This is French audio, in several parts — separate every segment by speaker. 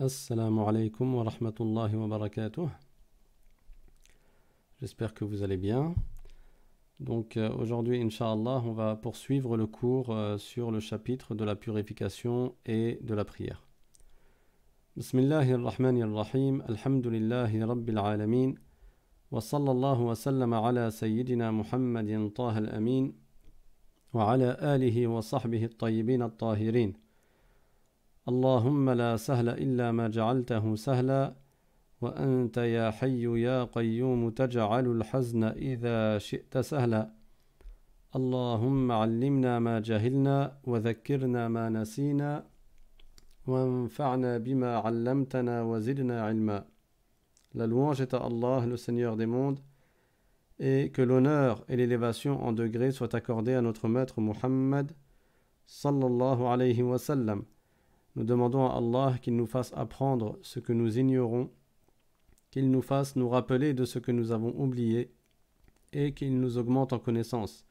Speaker 1: Assalamu alaikum wa rahmatullahi wa barakatuh. J'espère que vous allez bien. Donc euh, aujourd'hui, inshallah, on va poursuivre le cours euh, sur le chapitre de la purification et de la prière. Bismillahirrahmanirrahim. Alhamdulillahi rabbil alamin. Wa sallallahu wa sallam ala sayyidina Muhammadin taha amin Wa ala alihi wa sahbihi al-tayyibin tahirin اللهم لا سهل إلا ما جعلته سهلا وأنت يا حي يا قيوم تجعل الحزن إذا شئت سهلا اللهم علمنا ما جهلنا وذكرنا ما نسينا وانفعنا bima allamtana wa zidna ilma. La louange est à Allah, le Seigneur des mondes, et que l'honneur et l'élévation en degrés soient accordés à notre maître Muhammad sallallahu alayhi wa sallam, Nous demandons à Allah qu'il nous fasse apprendre ce que nous ignorons, qu'il nous fasse nous rappeler de ce que nous avons oublié et qu'il nous augmente en connaissance.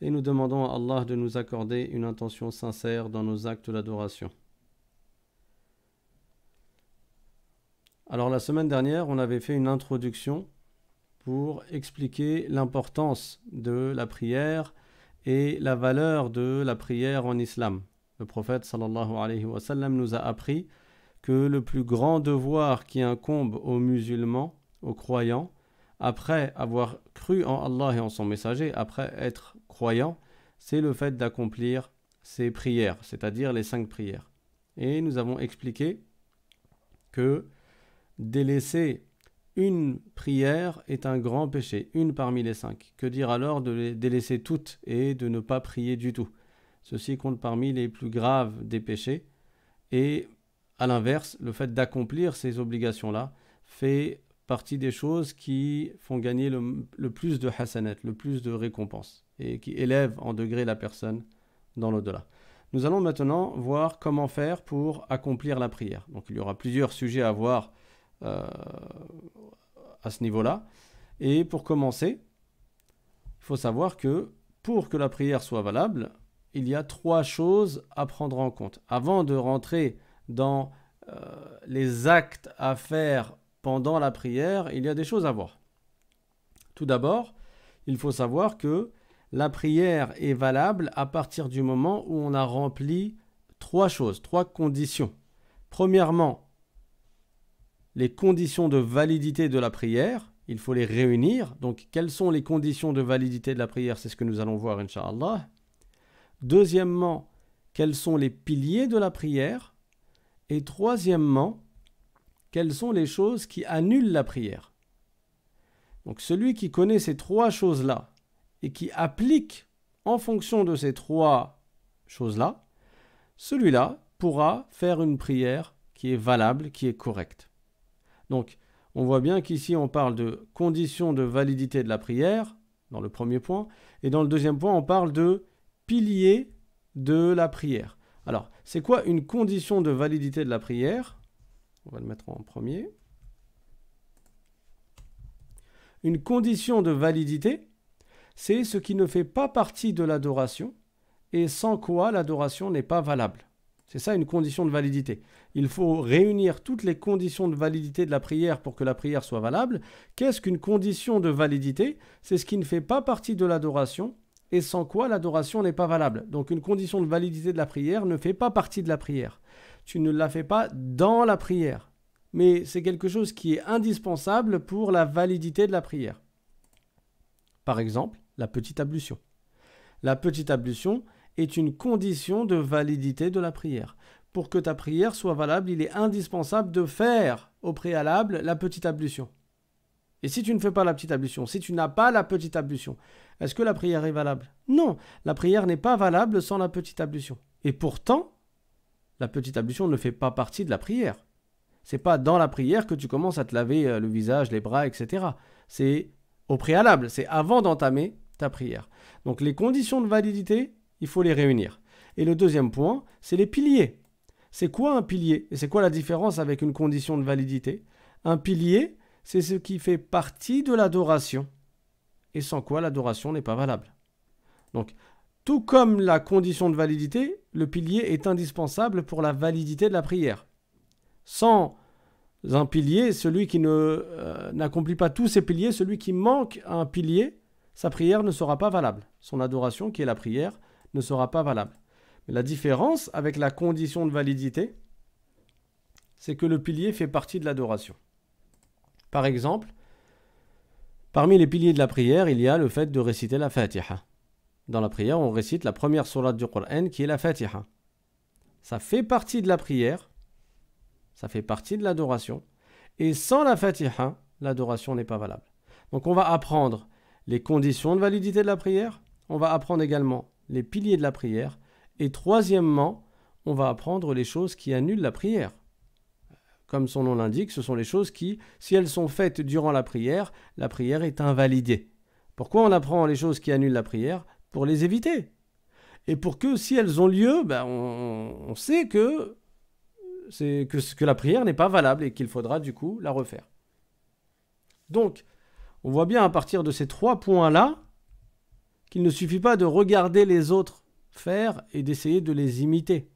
Speaker 1: Et nous demandons à Allah de nous accorder une intention sincère dans nos actes d'adoration. Alors la semaine dernière, on avait fait une introduction pour expliquer l'importance de la prière et la valeur de la prière en islam. Le prophète nous a appris que le plus grand devoir qui incombe aux musulmans, aux croyants, après avoir cru en Allah et en son messager, après être croyant, c'est le fait d'accomplir ses prières, c'est-à-dire les cinq prières. Et nous avons expliqué que délaisser une prière est un grand péché, une parmi les cinq. Que dire alors de les délaisser toutes et de ne pas prier du tout Ceci compte parmi les plus graves des péchés. Et à l'inverse, le fait d'accomplir ces obligations-là fait partie des choses qui font gagner le, plus de hassanet, le plus de récompenses, et qui élèvent en degré la personne dans l'au-delà. Nous allons maintenant voir comment faire pour accomplir la prière. Donc il y aura plusieurs sujets à voir euh, à ce niveau-là. Et pour commencer, il faut savoir que pour que la prière soit valable, il y a trois choses à prendre en compte. Avant de rentrer dans euh, les actes à faire pendant la prière, il y a des choses à voir. Tout d'abord, il faut savoir que la prière est valable à partir du moment où on a rempli trois choses, trois conditions. Premièrement, les conditions de validité de la prière, il faut les réunir. Donc, quelles sont les conditions de validité de la prière C'est ce que nous allons voir, Inch'Allah. Deuxièmement, quels sont les piliers de la prière Et troisièmement, quelles sont les choses qui annulent la prière Donc celui qui connaît ces trois choses-là et qui applique en fonction de ces trois choses-là, celui-là pourra faire une prière qui est valable, qui est correcte. Donc, on voit bien qu'ici, on parle de conditions de validité de la prière, dans le premier point, et dans le deuxième point, on parle de de la prière. Alors, c'est quoi une condition de validité de la prière On va le mettre en premier. Une condition de validité, c'est ce qui ne fait pas partie de l'adoration et sans quoi l'adoration n'est pas valable. C'est ça une condition de validité. Il faut réunir toutes les conditions de validité de la prière pour que la prière soit valable. Qu'est-ce qu'une condition de validité C'est ce qui ne fait pas partie de l'adoration et sans quoi l'adoration n'est pas valable. Donc une condition de validité de la prière ne fait pas partie de la prière. Tu ne la fais pas dans la prière. Mais c'est quelque chose qui est indispensable pour la validité de la prière. Par exemple, la petite ablution. La petite ablution est une condition de validité de la prière. Pour que ta prière soit valable, il est indispensable de faire au préalable la petite ablution. Et si tu ne fais pas la petite ablution, si tu n'as pas la petite ablution, est-ce que la prière est valable Non, la prière n'est pas valable sans la petite ablution. Et pourtant, la petite ablution ne fait pas partie de la prière. C'est pas dans la prière que tu commences à te laver euh, le visage, les bras, etc. C'est au préalable, c'est avant d'entamer ta prière. Donc les conditions de validité, il faut les réunir. Et le deuxième point, c'est les piliers. C'est quoi un pilier Et c'est quoi la différence avec une condition de validité Un pilier, c'est ce qui fait partie de l'adoration, et sans quoi l'adoration n'est pas valable. Donc, tout comme la condition de validité, le pilier est indispensable pour la validité de la prière. Sans un pilier, celui qui euh, n'accomplit pas tous ses piliers, celui qui manque un pilier, sa prière ne sera pas valable. Son adoration, qui est la prière, ne sera pas valable. Mais la différence avec la condition de validité, c'est que le pilier fait partie de l'adoration. Par exemple, parmi les piliers de la prière, il y a le fait de réciter la Fatiha. Dans la prière, on récite la première sourate du Qur'an qui est la Fatiha. Ça fait partie de la prière, ça fait partie de l'adoration. Et sans la Fatiha, l'adoration n'est pas valable. Donc on va apprendre les conditions de validité de la prière, on va apprendre également les piliers de la prière, et troisièmement, on va apprendre les choses qui annulent la prière. Comme son nom l'indique, ce sont les choses qui, si elles sont faites durant la prière, la prière est invalidée. Pourquoi on apprend les choses qui annulent la prière Pour les éviter. Et pour que, si elles ont lieu, ben on, sait que, c'est que la prière n'est pas valable et qu'il faudra du coup la refaire. Donc, on voit bien à partir de ces trois points-là qu'il ne suffit pas de regarder les autres faire et d'essayer de les imiter.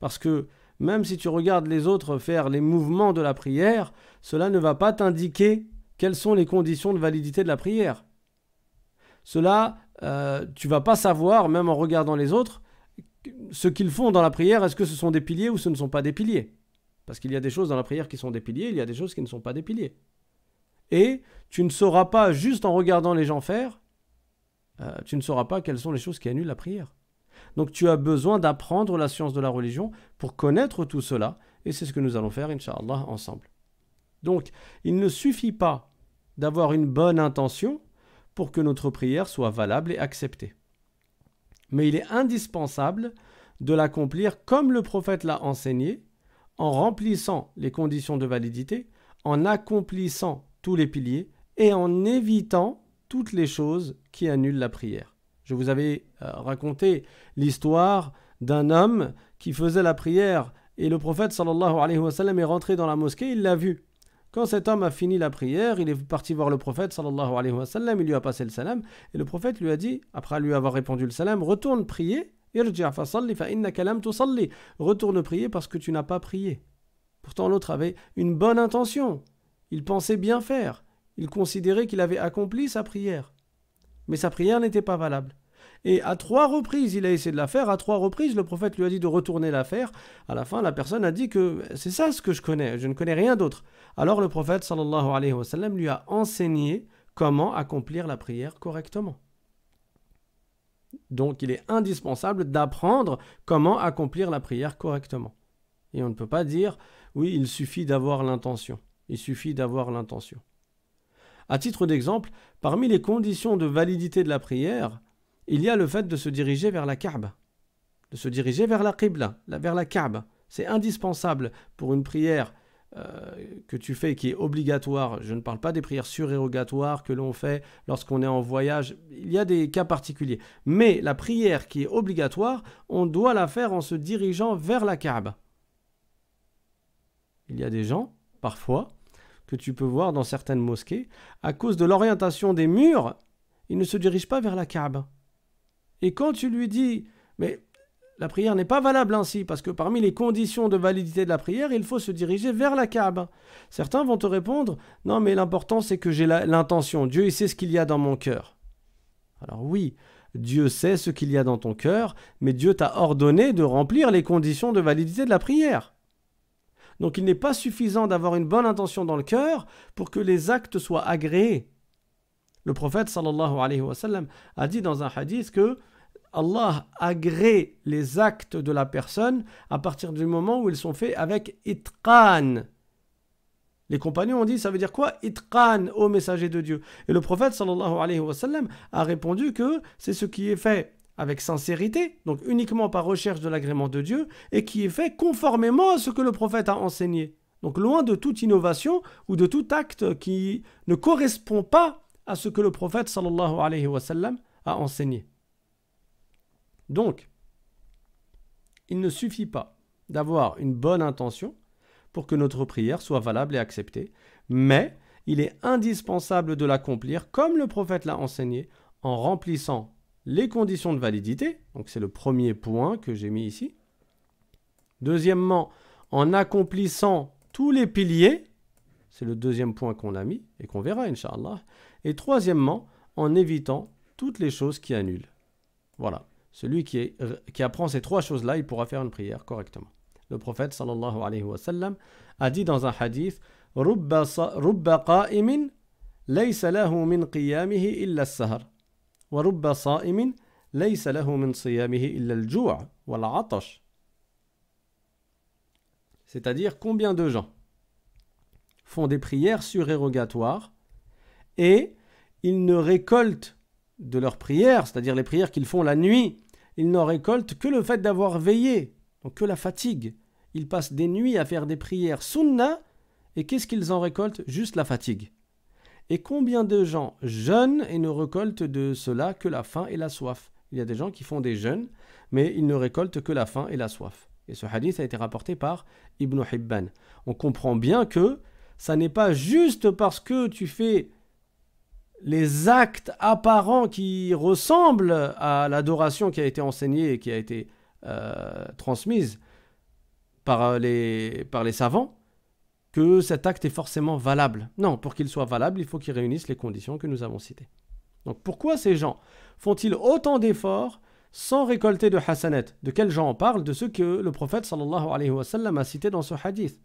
Speaker 1: Parce que même si tu regardes les autres faire les mouvements de la prière, cela ne va pas t'indiquer quelles sont les conditions de validité de la prière. Cela, tu euh, tu vas pas savoir, même en regardant les autres, ce qu'ils font dans la prière, est-ce que ce sont des piliers ou ce ne sont pas des piliers Parce qu'il y a des choses dans la prière qui sont des piliers, il y a des choses qui ne sont pas des piliers. Et tu ne sauras pas, juste en regardant les gens faire, euh, tu ne sauras pas quelles sont les choses qui annulent la prière. Donc tu as besoin d'apprendre la science de la religion pour connaître tout cela, et c'est ce que nous allons faire, Inch'Allah, ensemble. Donc, il ne suffit pas d'avoir une bonne intention pour que notre prière soit valable et acceptée. Mais il est indispensable de l'accomplir comme le prophète l'a enseigné, en remplissant les conditions de validité, en accomplissant tous les piliers et en évitant toutes les choses qui annulent la prière. Je vous avais euh, raconté l'histoire d'un homme qui faisait la prière et le prophète sallallahu alayhi wa sallam est rentré dans la mosquée, il l'a vu. Quand cet homme a fini la prière, il est parti voir le prophète sallallahu alayhi wa sallam, il lui a passé le salam et le prophète lui a dit, après lui avoir répondu le salam, retourne prier, retourne prier parce que tu n'as pas prié. Pourtant l'autre avait une bonne intention, il pensait bien faire, il considérait qu'il avait accompli sa prière. Mais sa prière n'était pas valable. Et à trois reprises, il a essayé de la faire. À trois reprises, le prophète lui a dit de retourner l'affaire. À la fin, la personne a dit que c'est ça ce que je connais, je ne connais rien d'autre. Alors le prophète lui a enseigné comment accomplir la prière correctement. Donc il est indispensable d'apprendre comment accomplir la prière correctement. Et on ne peut pas dire, oui, il suffit d'avoir l'intention. Il suffit d'avoir l'intention. À titre d'exemple, parmi les conditions de validité de la prière, il y a le fait de se diriger vers la Kaaba, de se diriger vers la Qibla, vers la Kaaba. C'est indispensable pour une prière euh, que tu fais qui est obligatoire. Je ne parle pas des prières surérogatoires que l'on fait lorsqu'on est en voyage. Il y a des cas particuliers. Mais la prière qui est obligatoire, on doit la faire en se dirigeant vers la Kaaba. Il y a des gens, parfois, que tu peux voir dans certaines mosquées, à cause de l'orientation des murs, il ne se dirige pas vers la Kaaba. Et quand tu lui dis, mais la prière n'est pas valable ainsi, parce que parmi les conditions de validité de la prière, il faut se diriger vers la Kaaba. Certains vont te répondre, non mais l'important c'est que j'ai l'intention, Dieu il sait ce qu'il y a dans mon cœur. Alors oui, Dieu sait ce qu'il y a dans ton cœur, mais Dieu t'a ordonné de remplir les conditions de validité de la prière. Donc il n'est pas suffisant d'avoir une bonne intention dans le cœur pour que les actes soient agréés. Le prophète a dit dans un hadith que Allah agrée les actes de la personne à partir du moment où ils sont faits avec itqan. Les compagnons ont dit ça veut dire quoi Itqan, ô messager de Dieu. Et le prophète alayhi wa sallam a répondu que c'est ce qui est fait avec sincérité, donc uniquement par recherche de l'agrément de Dieu, et qui est fait conformément à ce que le prophète a enseigné. Donc loin de toute innovation ou de tout acte qui ne correspond pas à ce que le prophète a enseigné. Donc, il ne suffit pas d'avoir une bonne intention pour que notre prière soit valable et acceptée, mais il est indispensable de l'accomplir comme le prophète l'a enseigné en remplissant les conditions de validité. Donc c'est le premier point que j'ai mis ici. Deuxièmement, en accomplissant tous les piliers, c'est le deuxième point qu'on a mis et qu'on verra, Inch'Allah. Et troisièmement, en évitant toutes les choses qui annulent. Voilà. Celui qui, apprend ces trois choses-là, il pourra faire une prière correctement. Le prophète sallallahu alayhi wa sallam a dit dans un hadith Rubba qa'imin laysa lahu min qiyamihi illa sahar. C'est-à-dire combien de gens font des prières surérogatoires et ils ne récoltent de leurs prières, c'est-à-dire les prières qu'ils font la nuit, ils n'en récoltent que le fait d'avoir veillé, donc que la fatigue. Ils passent des nuits à faire des prières sunna et qu'est-ce qu'ils en récoltent Juste la fatigue. Et combien de gens jeûnent et ne récoltent de cela que la faim et la soif Il y a des gens qui font des jeûnes, mais ils ne récoltent que la faim et la soif. Et ce hadith a été rapporté par Ibn Hibban. On comprend bien que ça n'est pas juste parce que tu fais les actes apparents qui ressemblent à l'adoration qui a été enseignée et qui a été euh, transmise par euh, les, par les savants, que cet acte est forcément valable. Non, pour qu'il soit valable, il faut qu'il réunisse les conditions que nous avons citées. Donc pourquoi ces gens font-ils autant d'efforts sans récolter de hasanet De quels gens on parle De ceux que le prophète sallallahu alayhi wa sallam a cités dans ce hadith.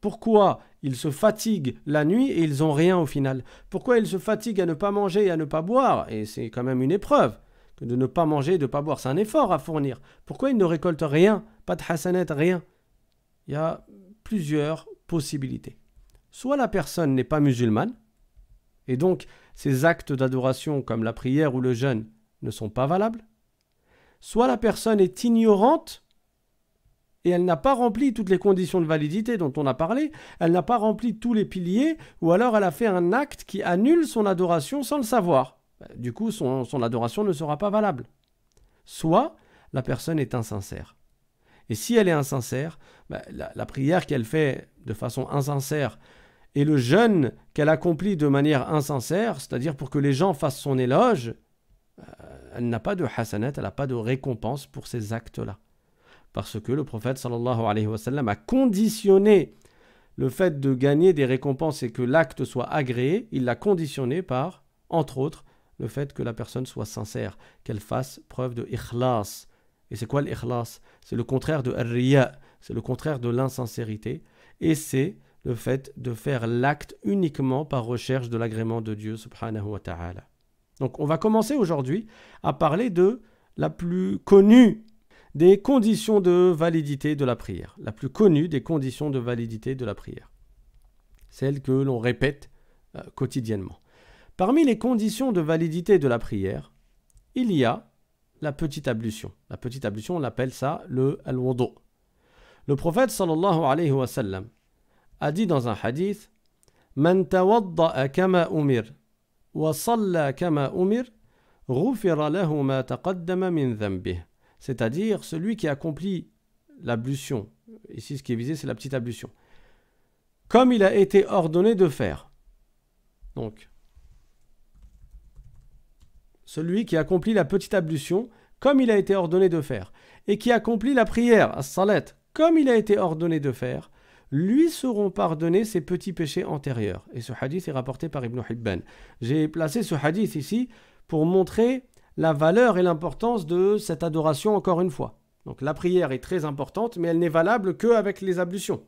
Speaker 1: Pourquoi ils se fatiguent la nuit et ils n'ont rien au final Pourquoi ils se fatiguent à ne pas manger et à ne pas boire Et c'est quand même une épreuve que de ne pas manger et de ne pas boire. C'est un effort à fournir. Pourquoi ils ne récoltent rien Pas de hasanet, rien. Il y a plusieurs possibilités. Soit la personne n'est pas musulmane, et donc ses actes d'adoration comme la prière ou le jeûne ne sont pas valables, soit la personne est ignorante et elle n'a pas rempli toutes les conditions de validité dont on a parlé, elle n'a pas rempli tous les piliers, ou alors elle a fait un acte qui annule son adoration sans le savoir. Bah, du coup, son, son adoration ne sera pas valable. Soit la personne est insincère. Et si elle est insincère, bah, la, prière qu'elle fait de façon insincère et le jeûne qu'elle accomplit de manière insincère, c'est-à-dire pour que les gens fassent son éloge, euh, elle n'a pas de hasanat, elle n'a pas de récompense pour ces actes-là. Parce que le prophète sallallahu alayhi wa sallam a conditionné le fait de gagner des récompenses et que l'acte soit agréé, il l'a conditionné par, entre autres, le fait que la personne soit sincère, qu'elle fasse preuve de ikhlas, et c'est quoi l'ikhlas C'est le contraire de riya, c'est le contraire de l'insincérité. Et c'est le fait de faire l'acte uniquement par recherche de l'agrément de Dieu, subhanahu wa ta'ala. Donc on va commencer aujourd'hui à parler de la plus connue des conditions de validité de la prière. La plus connue des conditions de validité de la prière. Celle que l'on répète euh, quotidiennement. Parmi les conditions de validité de la prière, il y a la petite ablution. La petite ablution, on l'appelle ça le al Le prophète sallallahu alayhi wa sallam a dit dans un hadith Man tawadda'a kama umir wa salla kama umir ghufira lahu ma taqaddama min C'est-à-dire celui qui accomplit l'ablution. Ici ce qui est visé c'est la petite ablution. Comme il a été ordonné de faire. Donc celui qui accomplit la petite ablution, comme il a été ordonné de faire, et qui accomplit la prière, à salat comme il a été ordonné de faire, lui seront pardonnés ses petits péchés antérieurs. Et ce hadith est rapporté par Ibn Hibban. J'ai placé ce hadith ici pour montrer la valeur et l'importance de cette adoration encore une fois. Donc la prière est très importante, mais elle n'est valable qu'avec les ablutions.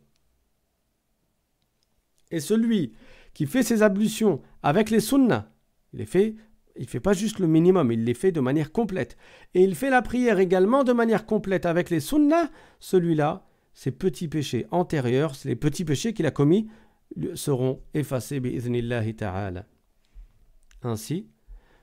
Speaker 1: Et celui qui fait ses ablutions avec les sunnas, il les fait il ne fait pas juste le minimum, il les fait de manière complète. Et il fait la prière également de manière complète avec les sunnas. Celui-là, ses petits péchés antérieurs, les petits péchés qu'il a commis, seront effacés. Ainsi,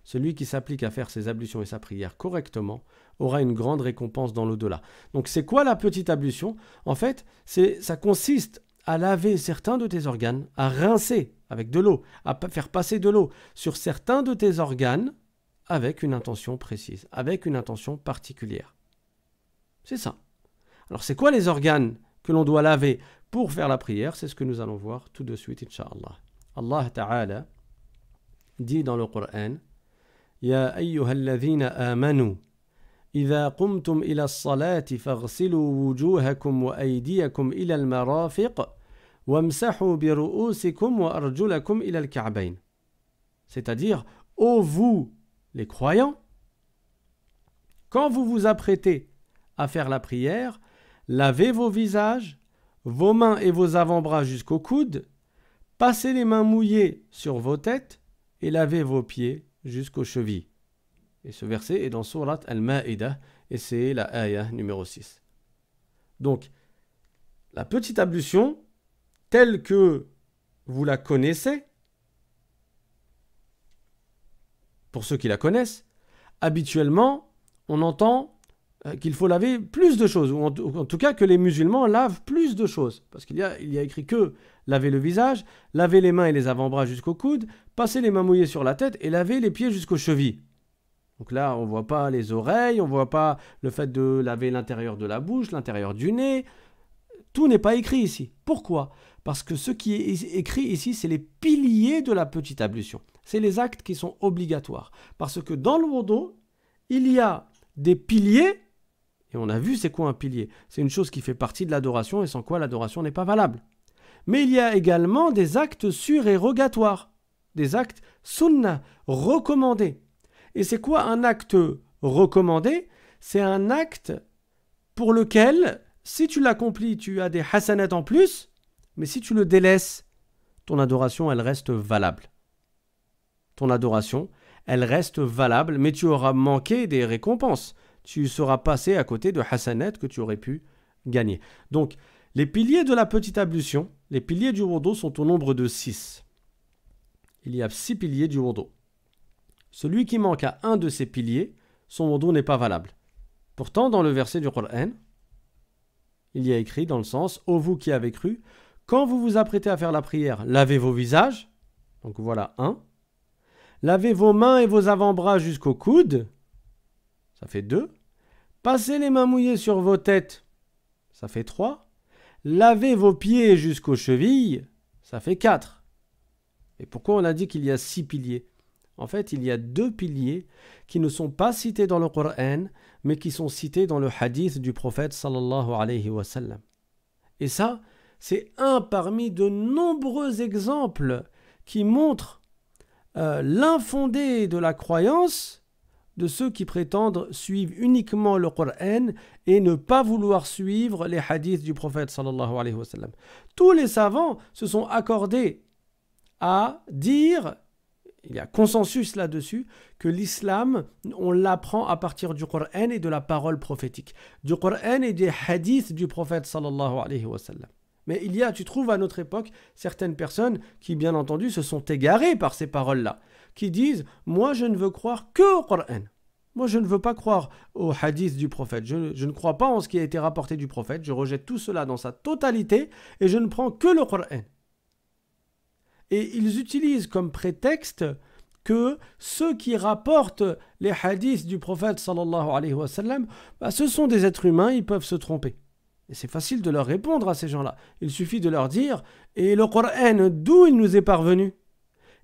Speaker 1: celui qui s'applique à faire ses ablutions et sa prière correctement aura une grande récompense dans l'au-delà. Donc c'est quoi la petite ablution En fait, ça consiste à laver certains de tes organes, à rincer avec de l'eau, à faire passer de l'eau sur certains de tes organes avec une intention précise, avec une intention particulière. C'est ça. Alors c'est quoi les organes que l'on doit laver pour faire la prière C'est ce que nous allons voir tout de suite, Inch'Allah. Allah Ta'ala dit dans le Coran, Ya idha إذا قمتم إلى الصلاة فاغسلوا وجوهكم إلى المرافق cest C'est-à-dire, ô vous, les croyants, quand vous vous apprêtez à faire la prière, lavez vos visages, vos mains et vos avant-bras jusqu'aux coudes, passez les mains mouillées sur vos têtes et lavez vos pieds jusqu'aux chevilles. Et ce verset est dans sourate Al-Ma'idah et c'est la ayah numéro 6. Donc, la petite ablution, telle que vous la connaissez, pour ceux qui la connaissent, habituellement, on entend euh, qu'il faut laver plus de choses, ou en, tout cas que les musulmans lavent plus de choses, parce qu'il y a, écrit que laver le visage, laver les mains et les avant-bras jusqu'au coude, passer les mains mouillées sur la tête et laver les pieds jusqu'aux chevilles. Donc là, on ne voit pas les oreilles, on ne voit pas le fait de laver l'intérieur de la bouche, l'intérieur du nez. Tout n'est pas écrit ici. Pourquoi parce que ce qui est écrit ici, c'est les piliers de la petite ablution. C'est les actes qui sont obligatoires. Parce que dans le Wodo, il y a des piliers, et on a vu c'est quoi un pilier. C'est une chose qui fait partie de l'adoration et sans quoi l'adoration n'est pas valable. Mais il y a également des actes sur-érogatoires, des actes sunna, recommandés. Et c'est quoi un acte recommandé C'est un acte pour lequel, si tu l'accomplis, tu as des hasanats en plus, mais si tu le délaisses, ton adoration, elle reste valable. Ton adoration, elle reste valable, mais tu auras manqué des récompenses. Tu seras passé à côté de Hassanet que tu aurais pu gagner. Donc, les piliers de la petite ablution, les piliers du wudu sont au nombre de six. Il y a six piliers du wudu. Celui qui manque à un de ces piliers, son wudu n'est pas valable. Pourtant, dans le verset du Coran, il y a écrit dans le sens Ô vous qui avez cru, quand vous vous apprêtez à faire la prière, lavez vos visages. Donc voilà un. Lavez vos mains et vos avant-bras jusqu'aux coudes, Ça fait deux. Passez les mains mouillées sur vos têtes. Ça fait trois. Lavez vos pieds jusqu'aux chevilles. Ça fait quatre. Et pourquoi on a dit qu'il y a six piliers En fait, il y a deux piliers qui ne sont pas cités dans le Coran, mais qui sont cités dans le hadith du prophète sallallahu alayhi wa sallam. Et ça, c'est un parmi de nombreux exemples qui montrent euh, l'infondé de la croyance de ceux qui prétendent suivre uniquement le Coran et ne pas vouloir suivre les hadiths du prophète sallallahu alayhi wa sallam. Tous les savants se sont accordés à dire, il y a consensus là-dessus, que l'islam, on l'apprend à partir du Coran et de la parole prophétique, du Coran et des hadiths du prophète sallallahu alayhi wa sallam. Mais il y a, tu trouves à notre époque, certaines personnes qui, bien entendu, se sont égarées par ces paroles-là, qui disent Moi, je ne veux croire que au Coran. Moi, je ne veux pas croire au hadith du prophète. Je, ne crois pas en ce qui a été rapporté du prophète. Je rejette tout cela dans sa totalité et je ne prends que le Coran. Et ils utilisent comme prétexte que ceux qui rapportent les hadiths du prophète sallallahu alayhi wa sallam, bah, ce sont des êtres humains, ils peuvent se tromper. Et c'est facile de leur répondre à ces gens-là. Il suffit de leur dire Et le Coran, d'où il nous est parvenu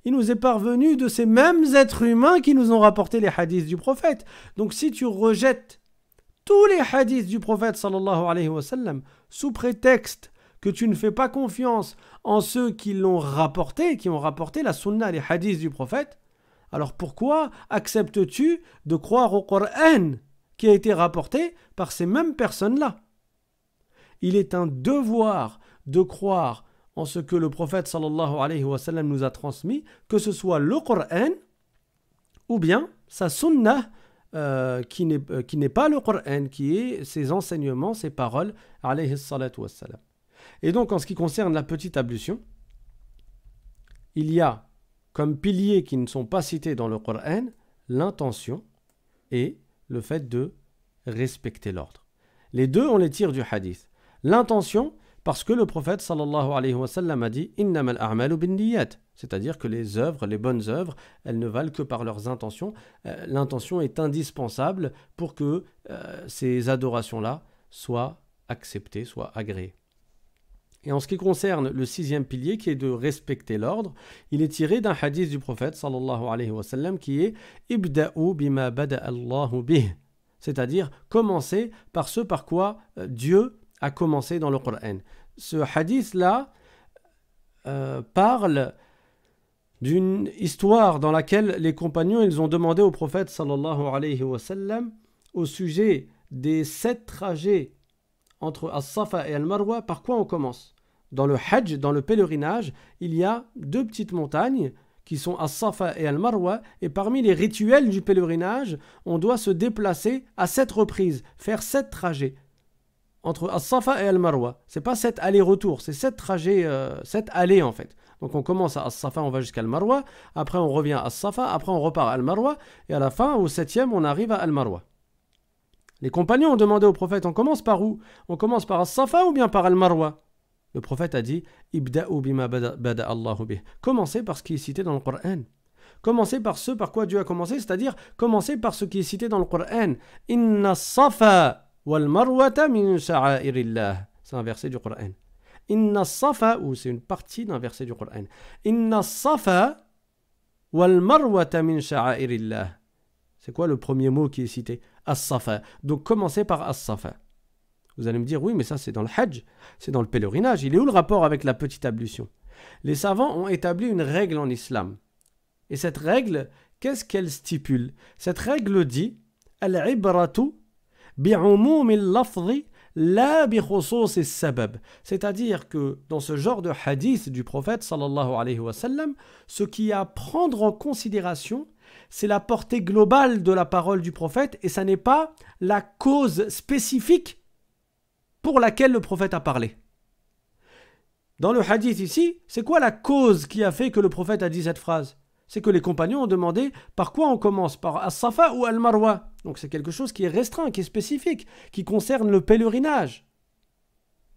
Speaker 1: Il nous est parvenu de ces mêmes êtres humains qui nous ont rapporté les hadiths du prophète. Donc si tu rejettes tous les hadiths du prophète alayhi wa sallam, sous prétexte que tu ne fais pas confiance en ceux qui l'ont rapporté, qui ont rapporté la sunna, les hadiths du prophète, alors pourquoi acceptes-tu de croire au Coran qui a été rapporté par ces mêmes personnes-là il est un devoir de croire en ce que le prophète alayhi wa nous a transmis, que ce soit le Coran ou bien sa sunnah euh, euh, qui n'est pas le Coran, qui est ses enseignements, ses paroles, Et donc en ce qui concerne la petite ablution, il y a comme piliers qui ne sont pas cités dans le Coran l'intention et le fait de respecter l'ordre. Les deux, on les tire du hadith l'intention, parce que le prophète sallallahu alayhi wa sallam a dit c'est-à-dire que les œuvres, les bonnes œuvres, elles ne valent que par leurs intentions. Euh, l'intention est indispensable pour que euh, ces adorations-là soient acceptées, soient agréées. Et en ce qui concerne le sixième pilier qui est de respecter l'ordre, il est tiré d'un hadith du prophète sallallahu alayhi wa sallam qui est c'est-à-dire commencer par ce par quoi euh, Dieu à commencer dans le Coran. Ce hadith-là euh, parle d'une histoire dans laquelle les compagnons ils ont demandé au prophète sallallahu alayhi wa au sujet des sept trajets entre As-Safa et Al-Marwa, par quoi on commence Dans le Hajj, dans le pèlerinage, il y a deux petites montagnes qui sont As-Safa et Al-Marwa, et parmi les rituels du pèlerinage, on doit se déplacer à sept reprises, faire sept trajets entre As-Safa et Al-Marwa. n'est pas sept aller-retour, c'est sept trajets, euh, sept allées en fait. Donc on commence à As-Safa, on va jusqu'à Al-Marwa, après on revient à As-Safa, après on repart à Al-Marwa, et à la fin, au septième, on arrive à Al-Marwa. Les compagnons ont demandé au prophète, on commence par où On commence par As-Safa ou bien par Al-Marwa Le prophète a dit, Ibda'u bima bada Allahu bih. Commencez par ce qui est cité dans le Coran. Commencez par ce par quoi Dieu a commencé, c'est-à-dire commencez par ce qui est cité dans le Coran. Inna Safa min C'est un verset du Coran. ou c'est une partie d'un verset du Coran. C'est quoi le premier mot qui est cité As-safa. Donc commencez par as-safa. Vous allez me dire, oui, mais ça c'est dans le Hajj, c'est dans le pèlerinage. Il est où le rapport avec la petite ablution Les savants ont établi une règle en islam. Et cette règle, qu'est-ce qu'elle stipule Cette règle dit Al-ibratu c'est-à-dire que dans ce genre de hadith du prophète ce qui a à prendre en considération c'est la portée globale de la parole du prophète et ce n'est pas la cause spécifique pour laquelle le prophète a parlé dans le hadith ici c'est quoi la cause qui a fait que le prophète a dit cette phrase c'est que les compagnons ont demandé par quoi on commence, par As-Safa ou Al-Marwa. Donc c'est quelque chose qui est restreint, qui est spécifique, qui concerne le pèlerinage.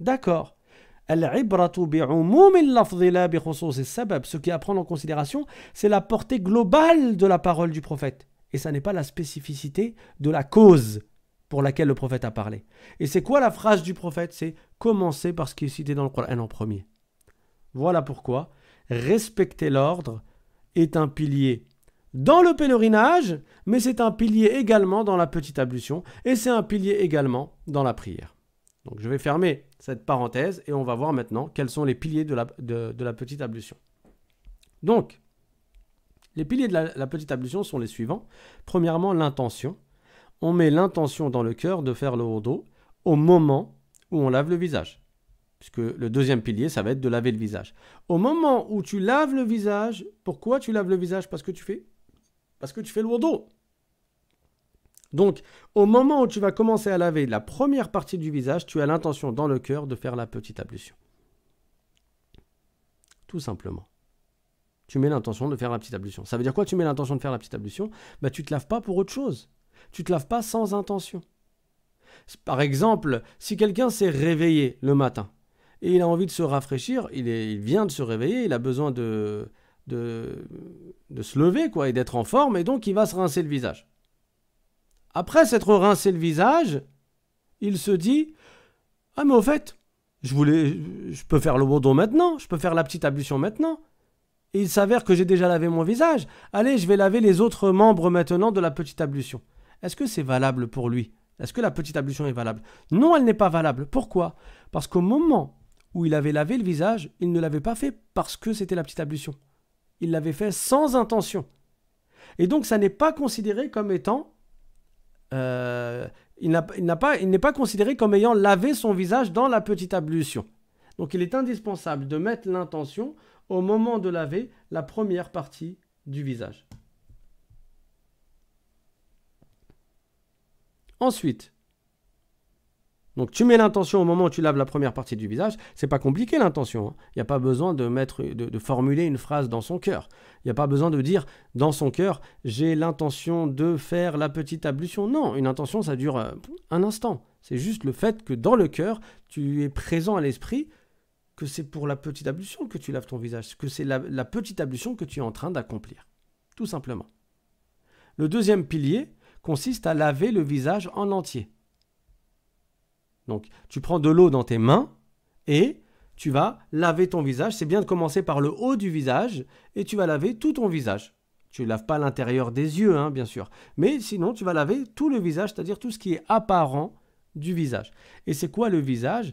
Speaker 1: D'accord. Ce qui est à prendre en considération, c'est la portée globale de la parole du prophète. Et ça n'est pas la spécificité de la cause pour laquelle le prophète a parlé. Et c'est quoi la phrase du prophète C'est commencer par ce qui est cité dans le Coran en premier. Voilà pourquoi respecter l'ordre, est un pilier dans le pèlerinage, mais c'est un pilier également dans la petite ablution, et c'est un pilier également dans la prière. Donc je vais fermer cette parenthèse et on va voir maintenant quels sont les piliers de la, petite ablution. Donc, les piliers de la, petite ablution sont les suivants. Premièrement, l'intention. On met l'intention dans le cœur de faire le dos au moment où on lave le visage. Puisque le deuxième pilier, ça va être de laver le visage. Au moment où tu laves le visage, pourquoi tu laves le visage Parce que tu fais parce que tu fais le Donc, au moment où tu vas commencer à laver la première partie du visage, tu as l'intention dans le cœur de faire la petite ablution. Tout simplement. Tu mets l'intention de faire la petite ablution. Ça veut dire quoi Tu mets l'intention de faire la petite ablution bah, Tu ne te laves pas pour autre chose. Tu ne te laves pas sans intention. Par exemple, si quelqu'un s'est réveillé le matin et il a envie de se rafraîchir, il, vient de se réveiller, il a besoin de, se lever quoi, et d'être en forme, et donc il va se rincer le visage. Après s'être rincé le visage, il se dit Ah, mais au fait, je, voulais, je peux faire le bourdon maintenant, je peux faire la petite ablution maintenant. Et il s'avère que j'ai déjà lavé mon visage. Allez, je vais laver les autres membres maintenant de la petite ablution. Est-ce que c'est valable pour lui Est-ce que la petite ablution est valable Non, elle n'est pas valable. Pourquoi Parce qu'au moment où il avait lavé le visage, il ne l'avait pas fait parce que c'était la petite ablution. Il l'avait fait sans intention. Et donc ça n'est pas considéré comme étant... Euh, il n'est pas considéré comme ayant lavé son visage dans la petite ablution. Donc il est indispensable de mettre l'intention au moment de laver la première partie du visage. Ensuite, donc tu mets l'intention au moment où tu laves la première partie du visage, c'est pas compliqué l'intention. Il hein. n'y a pas besoin de, mettre, de, formuler une phrase dans son cœur. Il n'y a pas besoin de dire dans son cœur j'ai l'intention de faire la petite ablution. Non, une intention ça dure euh, un instant. C'est juste le fait que dans le cœur, tu es présent à l'esprit que c'est pour la petite ablution que tu laves ton visage, que c'est la petite ablution que tu es en train d'accomplir. Tout simplement. Le deuxième pilier consiste à laver le visage en entier. Donc tu prends de l'eau dans tes mains et tu vas laver ton visage. C'est bien de commencer par le haut du visage et tu vas laver tout ton visage. Tu ne laves pas l'intérieur des yeux, hein, bien sûr. Mais sinon, tu vas laver tout le visage, c'est-à-dire tout ce qui est apparent du visage. Et c'est quoi le visage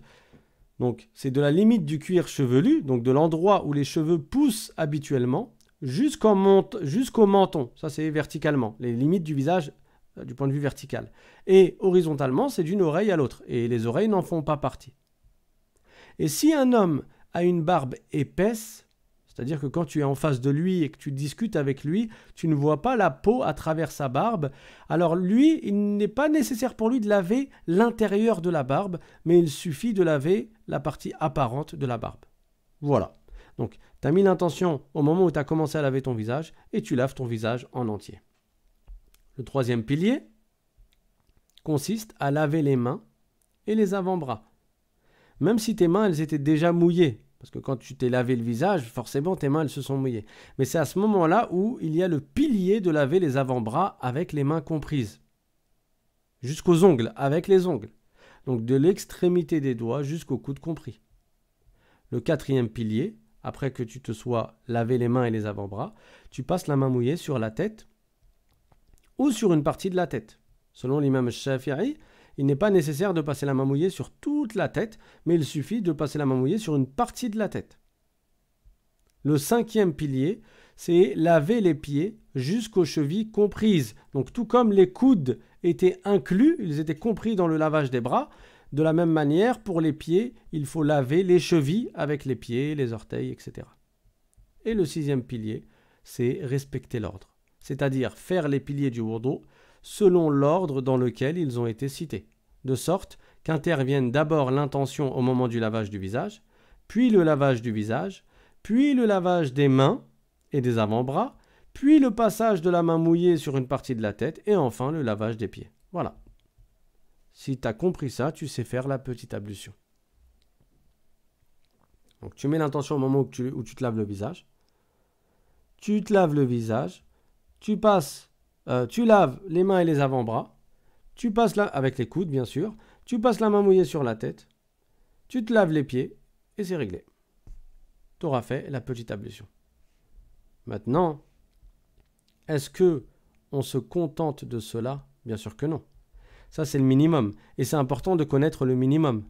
Speaker 1: Donc, c'est de la limite du cuir chevelu, donc de l'endroit où les cheveux poussent habituellement, jusqu'au, jusqu'au menton. Ça, c'est verticalement. Les limites du visage euh, du point de vue vertical. Et horizontalement, c'est d'une oreille à l'autre, et les oreilles n'en font pas partie. Et si un homme a une barbe épaisse, c'est-à-dire que quand tu es en face de lui et que tu discutes avec lui, tu ne vois pas la peau à travers sa barbe, alors lui, il n'est pas nécessaire pour lui de laver l'intérieur de la barbe, mais il suffit de laver la partie apparente de la barbe. Voilà. Donc, tu as mis l'intention au moment où tu as commencé à laver ton visage, et tu laves ton visage en entier. Le troisième pilier consiste à laver les mains et les avant-bras. Même si tes mains, elles étaient déjà mouillées, parce que quand tu t'es lavé le visage, forcément tes mains, elles se sont mouillées. Mais c'est à ce moment-là où il y a le pilier de laver les avant-bras avec les mains comprises. Jusqu'aux ongles, avec les ongles. Donc de l'extrémité des doigts jusqu'au coude compris. Le quatrième pilier, après que tu te sois lavé les mains et les avant-bras, tu passes la main mouillée sur la tête sur une partie de la tête. Selon l'imam Shafi'i, il n'est pas nécessaire de passer la main mouillée sur toute la tête, mais il suffit de passer la main mouillée sur une partie de la tête. Le cinquième pilier, c'est laver les pieds jusqu'aux chevilles comprises. Donc tout comme les coudes étaient inclus, ils étaient compris dans le lavage des bras, de la même manière, pour les pieds, il faut laver les chevilles avec les pieds, les orteils, etc. Et le sixième pilier, c'est respecter l'ordre c'est-à-dire faire les piliers du wudu, selon l'ordre dans lequel ils ont été cités, de sorte qu'interviennent d'abord l'intention au moment du lavage du visage, puis le lavage du visage, puis le lavage des mains et des avant-bras, puis le passage de la main mouillée sur une partie de la tête, et enfin le lavage des pieds. Voilà. Si tu as compris ça, tu sais faire la petite ablution. Donc tu mets l'intention au moment où tu te laves le visage. Tu te laves le visage tu passes, euh, tu laves les mains et les avant-bras, tu passes là, avec les coudes bien sûr, tu passes la main mouillée sur la tête, tu te laves les pieds et c'est réglé. Tu auras fait la petite ablution. Maintenant, est-ce que on se contente de cela Bien sûr que non. Ça, c'est le minimum. Et c'est important de connaître le minimum.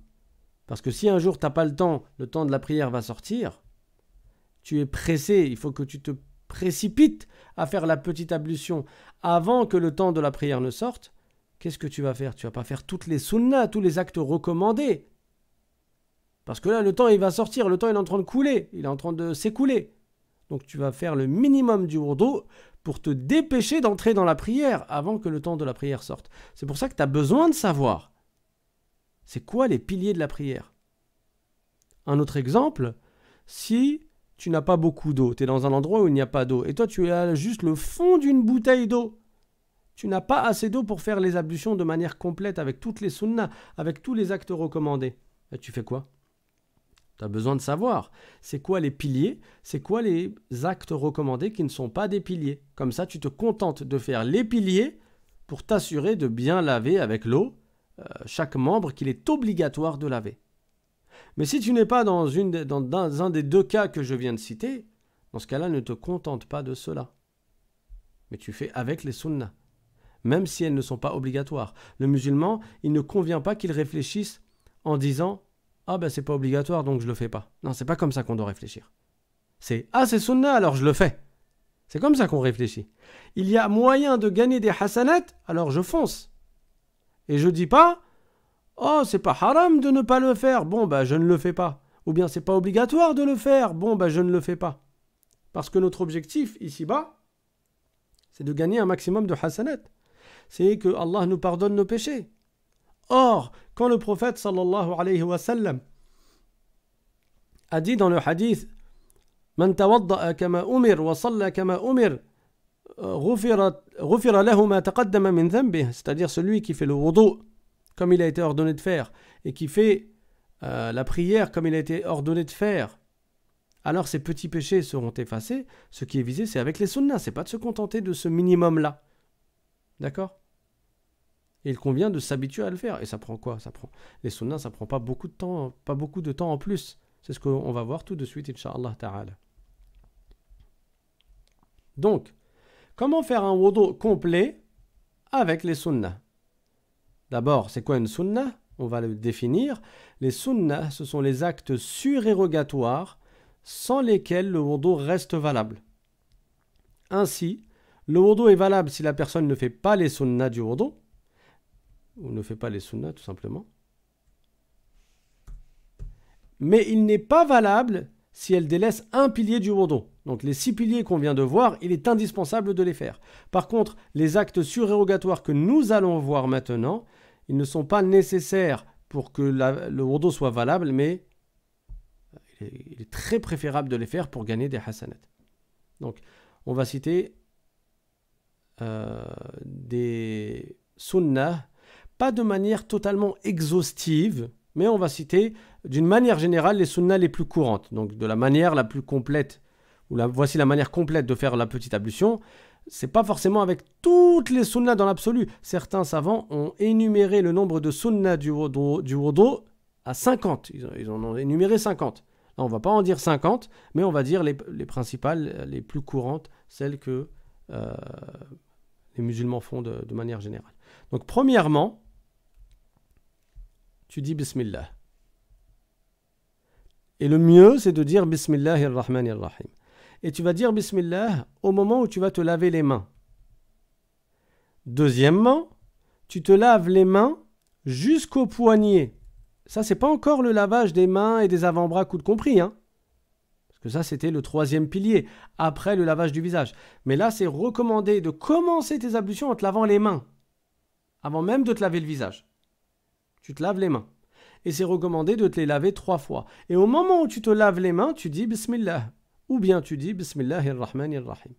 Speaker 1: Parce que si un jour tu n'as pas le temps, le temps de la prière va sortir, tu es pressé, il faut que tu te précipite à faire la petite ablution avant que le temps de la prière ne sorte, qu'est-ce que tu vas faire Tu vas pas faire toutes les sunnas, tous les actes recommandés. Parce que là, le temps, il va sortir, le temps, il est en train de couler, il est en train de s'écouler. Donc tu vas faire le minimum du wudu pour te dépêcher d'entrer dans la prière avant que le temps de la prière sorte. C'est pour ça que tu as besoin de savoir. C'est quoi les piliers de la prière Un autre exemple, si tu n'as pas beaucoup d'eau. Tu es dans un endroit où il n'y a pas d'eau. Et toi, tu as juste le fond d'une bouteille d'eau. Tu n'as pas assez d'eau pour faire les ablutions de manière complète, avec toutes les sunnas, avec tous les actes recommandés. Et tu fais quoi Tu as besoin de savoir. C'est quoi les piliers C'est quoi les actes recommandés qui ne sont pas des piliers Comme ça, tu te contentes de faire les piliers pour t'assurer de bien laver avec l'eau euh, chaque membre qu'il est obligatoire de laver. Mais si tu n'es pas dans, un des deux cas que je viens de citer, dans ce cas-là, ne te contente pas de cela. Mais tu fais avec les sunnas, même si elles ne sont pas obligatoires. Le musulman, il ne convient pas qu'il réfléchisse en disant Ah ben c'est pas obligatoire donc je le fais pas. Non, c'est pas comme ça qu'on doit réfléchir. C'est Ah c'est sunna alors je le fais. C'est comme ça qu'on réfléchit. Il y a moyen de gagner des hasanats alors je fonce. Et je dis pas Oh, c'est pas haram de ne pas le faire. Bon, bah, je ne le fais pas. Ou bien c'est pas obligatoire de le faire. Bon, bah, je ne le fais pas. Parce que notre objectif ici-bas, c'est de gagner un maximum de hasanat. C'est que Allah nous pardonne nos péchés. Or, quand le prophète sallallahu alayhi wa sallam a dit dans le hadith umir c'est-à-dire celui qui fait le wudu comme il a été ordonné de faire, et qui fait euh, la prière comme il a été ordonné de faire, alors ces petits péchés seront effacés. Ce qui est visé, c'est avec les sunnas, c'est pas de se contenter de ce minimum-là. D'accord il convient de s'habituer à le faire. Et ça prend quoi Ça prend les sunnas, ça prend pas beaucoup de temps, pas beaucoup de temps en plus. C'est ce qu'on va voir tout de suite, inshallah ta'ala. Donc, comment faire un wodo complet avec les sunnas D'abord, c'est quoi une sunna On va le définir. Les sunna, ce sont les actes surérogatoires sans lesquels le wudu reste valable. Ainsi, le wudu est valable si la personne ne fait pas les sunna du wudu, ou ne fait pas les sunna tout simplement. Mais il n'est pas valable si elle délaisse un pilier du wudu. Donc les six piliers qu'on vient de voir, il est indispensable de les faire. Par contre, les actes surérogatoires que nous allons voir maintenant, ils ne sont pas nécessaires pour que le wudu soit valable, mais il est, très préférable de les faire pour gagner des hasanat. Donc, on va citer euh, des sunnah, pas de manière totalement exhaustive, mais on va citer d'une manière générale les sunnas les plus courantes, donc de la manière la plus complète, ou la, voici la manière complète de faire la petite ablution c'est pas forcément avec toutes les sunnas dans l'absolu. Certains savants ont énuméré le nombre de sunnas du wudu, à 50. Ils, en ont énuméré 50. on va pas en dire 50, mais on va dire les, principales, les plus courantes, celles que euh, les musulmans font de, de manière générale. Donc, premièrement, tu dis Bismillah. Et le mieux, c'est de dire Bismillah ar-Rahman rahim et tu vas dire Bismillah au moment où tu vas te laver les mains. Deuxièmement, tu te laves les mains jusqu'au poignet. Ça, c'est pas encore le lavage des mains et des avant-bras, coup de compris, hein Parce que ça, c'était le troisième pilier, après le lavage du visage. Mais là, c'est recommandé de commencer tes ablutions en te lavant les mains, avant même de te laver le visage. Tu te laves les mains. Et c'est recommandé de te les laver trois fois. Et au moment où tu te laves les mains, tu dis Bismillah ou bien tu dis Bismillahirrahmanirrahim.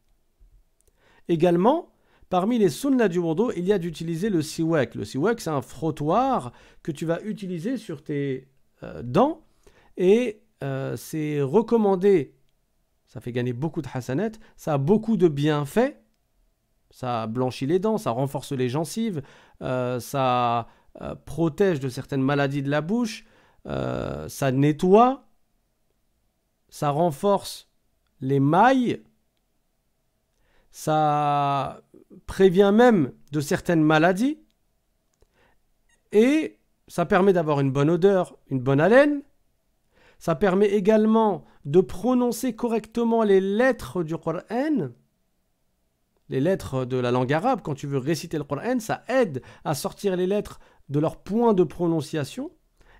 Speaker 1: Également, parmi les sunnas du wudu, il y a d'utiliser le siwak. Le siwak, c'est un frottoir que tu vas utiliser sur tes euh, dents et euh, c'est recommandé. Ça fait gagner beaucoup de hassanet. ça a beaucoup de bienfaits. Ça blanchit les dents, ça renforce les gencives, euh, ça protège de certaines maladies de la bouche, ça nettoie, ça renforce les mailles, ça prévient même de certaines maladies et ça permet d'avoir une bonne odeur, une bonne haleine. Ça permet également de prononcer correctement les lettres du Coran. Les lettres de la langue arabe, quand tu veux réciter le Coran, ça aide à sortir les lettres de leur point de prononciation.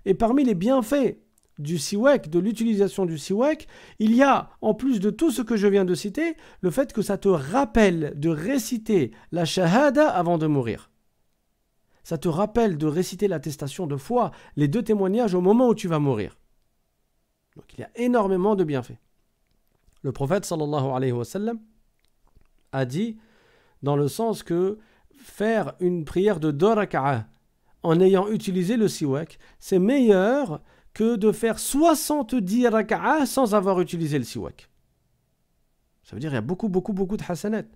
Speaker 1: Et parmi les bienfaits du siwek, de l'utilisation du siwak, e il y a, en plus de tout ce que je viens de citer, le fait que ça te rappelle de réciter la Shahada avant de mourir. Ça te rappelle de réciter l'attestation de foi, les deux témoignages au moment où tu vas mourir. Donc il y a énormément de bienfaits. Le prophète a dit dans le sens que faire une prière de Doraka'a en ayant utilisé le siwak, e c'est meilleur que de faire 70 raka'ah sans avoir utilisé le siwak. Ça veut dire qu'il y a beaucoup, beaucoup, beaucoup de hassanet.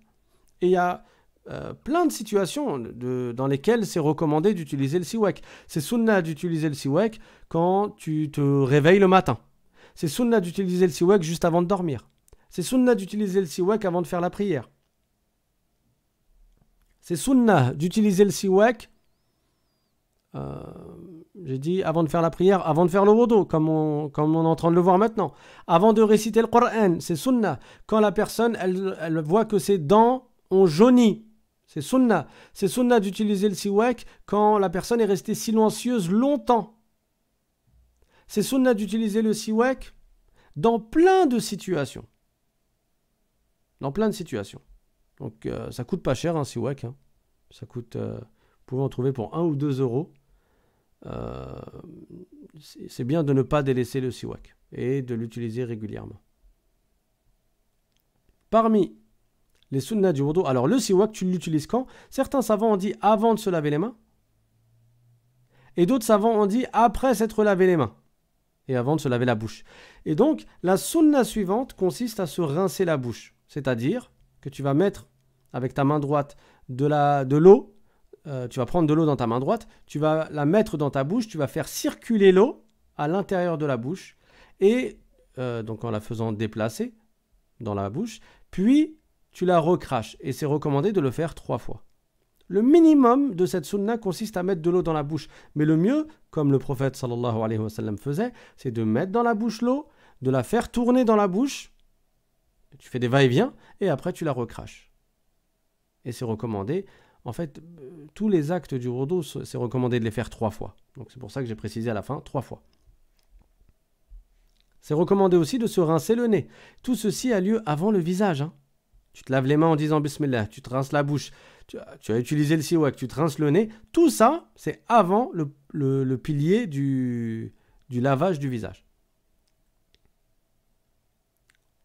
Speaker 1: Et il y a euh, plein de situations dans lesquelles c'est recommandé d'utiliser le siwak. C'est sunnah d'utiliser le siwak quand tu te réveilles le matin. C'est sunnah d'utiliser le siwak juste avant de dormir. C'est sunnah d'utiliser le siwak avant de faire la prière. C'est sunnah d'utiliser le siwak euh, j'ai dit avant de faire la prière, avant de faire le wudu, comme on, comme on est en train de le voir maintenant. Avant de réciter le Qur'an, c'est sunnah. Quand la personne, elle, voit que ses dents ont jauni, c'est sunnah. C'est sunnah d'utiliser le siwak quand la personne est restée silencieuse longtemps. C'est sunnah d'utiliser le siwak dans plein de situations. Dans plein de situations. Donc ça euh, ça coûte pas cher un siwak. Hein. Ça coûte, euh, vous pouvez en trouver pour 1 ou 2 euros. Euh, c'est bien de ne pas délaisser le siwak et de l'utiliser régulièrement. Parmi les sunnas du wudu, alors le siwak, tu l'utilises quand Certains savants ont dit avant de se laver les mains, et d'autres savants ont dit après s'être lavé les mains et avant de se laver la bouche. Et donc, la sunna suivante consiste à se rincer la bouche, c'est-à-dire que tu vas mettre avec ta main droite de l'eau de euh, tu vas prendre de l'eau dans ta main droite, tu vas la mettre dans ta bouche, tu vas faire circuler l'eau à l'intérieur de la bouche, et euh, donc en la faisant déplacer dans la bouche, puis tu la recraches, et c'est recommandé de le faire trois fois. Le minimum de cette sunna consiste à mettre de l'eau dans la bouche, mais le mieux, comme le prophète sallallahu alayhi wa sallam faisait, c'est de mettre dans la bouche l'eau, de la faire tourner dans la bouche, tu fais des va-et-vient, et après tu la recraches. Et c'est recommandé en fait, euh, tous les actes du rhodos, c'est recommandé de les faire trois fois. Donc c'est pour ça que j'ai précisé à la fin, trois fois. C'est recommandé aussi de se rincer le nez. Tout ceci a lieu avant le visage. Hein. Tu te laves les mains en disant Bismillah, tu te rinces la bouche, tu, as utilisé le siwak, tu te rinces le nez. Tout ça, c'est avant le, pilier du lavage du visage.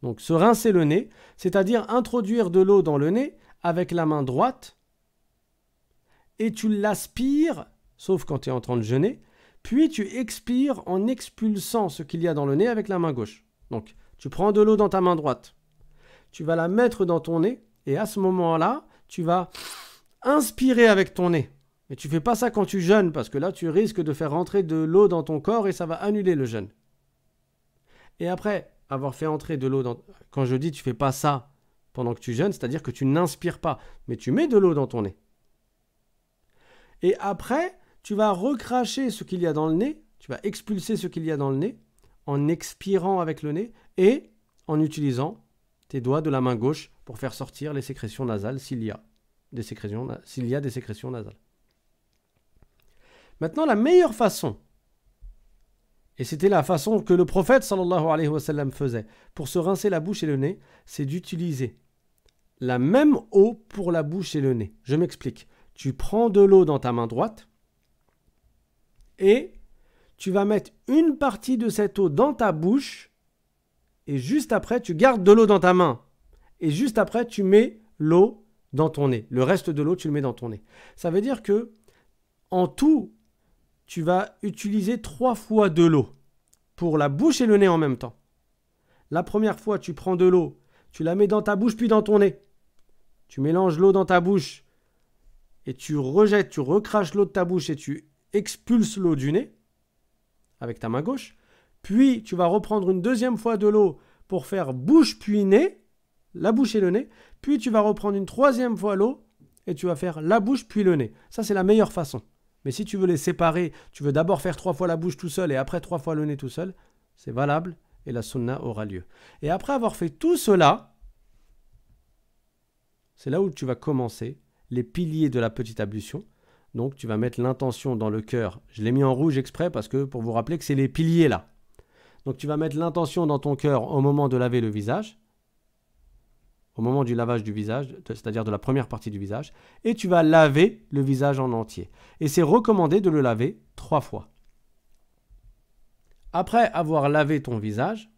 Speaker 1: Donc se rincer le nez, c'est-à-dire introduire de l'eau dans le nez avec la main droite et tu l'aspires, sauf quand tu es en train de jeûner, puis tu expires en expulsant ce qu'il y a dans le nez avec la main gauche. Donc, tu prends de l'eau dans ta main droite, tu vas la mettre dans ton nez, et à ce moment-là, tu vas inspirer avec ton nez. Mais tu fais pas ça quand tu jeûnes, parce que là, tu risques de faire entrer de l'eau dans ton corps et ça va annuler le jeûne. Et après avoir fait entrer de l'eau dans... Quand je dis tu fais pas ça pendant que tu jeûnes, c'est-à-dire que tu n'inspires pas, mais tu mets de l'eau dans ton nez. Et après, tu vas recracher ce qu'il y a dans le nez, tu vas expulser ce qu'il y a dans le nez en expirant avec le nez et en utilisant tes doigts de la main gauche pour faire sortir les sécrétions nasales s'il y a des sécrétions, s'il y a des sécrétions nasales. Maintenant, la meilleure façon, et c'était la façon que le prophète sallallahu alayhi wa sallam faisait pour se rincer la bouche et le nez, c'est d'utiliser la même eau pour la bouche et le nez. Je m'explique tu prends de l'eau dans ta main droite et tu vas mettre une partie de cette eau dans ta bouche et juste après, tu gardes de l'eau dans ta main et juste après, tu mets l'eau dans ton nez. Le reste de l'eau, tu le mets dans ton nez. Ça veut dire que en tout, tu vas utiliser trois fois de l'eau pour la bouche et le nez en même temps. La première fois, tu prends de l'eau, tu la mets dans ta bouche puis dans ton nez. Tu mélanges l'eau dans ta bouche et tu rejettes, tu recraches l'eau de ta bouche et tu expulses l'eau du nez avec ta main gauche. Puis tu vas reprendre une deuxième fois de l'eau pour faire bouche puis nez, la bouche et le nez. Puis tu vas reprendre une troisième fois l'eau et tu vas faire la bouche puis le nez. Ça, c'est la meilleure façon. Mais si tu veux les séparer, tu veux d'abord faire trois fois la bouche tout seul et après trois fois le nez tout seul, c'est valable et la sunna aura lieu. Et après avoir fait tout cela, c'est là où tu vas commencer les piliers de la petite ablution. Donc tu vas mettre l'intention dans le cœur. Je l'ai mis en rouge exprès parce que pour vous rappeler que c'est les piliers là. Donc tu vas mettre l'intention dans ton cœur au moment de laver le visage, au moment du lavage du visage, c'est-à-dire de la première partie du visage, et tu vas laver le visage en entier. Et c'est recommandé de le laver trois fois. Après avoir lavé ton visage,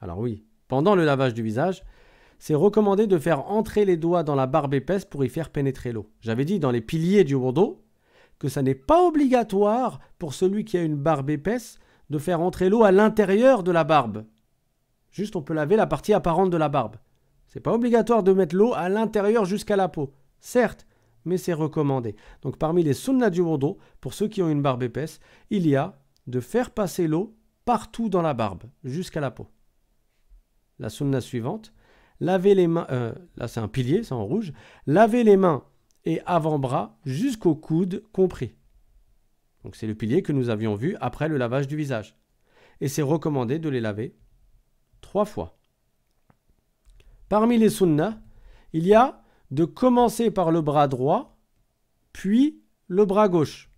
Speaker 1: alors oui, pendant le lavage du visage, c'est recommandé de faire entrer les doigts dans la barbe épaisse pour y faire pénétrer l'eau. J'avais dit dans les piliers du Wondo que ça n'est pas obligatoire pour celui qui a une barbe épaisse de faire entrer l'eau à l'intérieur de la barbe. Juste on peut laver la partie apparente de la barbe. C'est pas obligatoire de mettre l'eau à l'intérieur jusqu'à la peau. Certes, mais c'est recommandé. Donc parmi les sunnas du Wondo, pour ceux qui ont une barbe épaisse, il y a de faire passer l'eau partout dans la barbe, jusqu'à la peau. La sunna suivante, laver les mains, euh, là c'est un pilier, c'est en rouge. laver les mains et avant-bras jusqu'au coude compris. Donc c'est le pilier que nous avions vu après le lavage du visage. Et c'est recommandé de les laver trois fois. Parmi les sunnas, il y a de commencer par le bras droit, puis le bras gauche.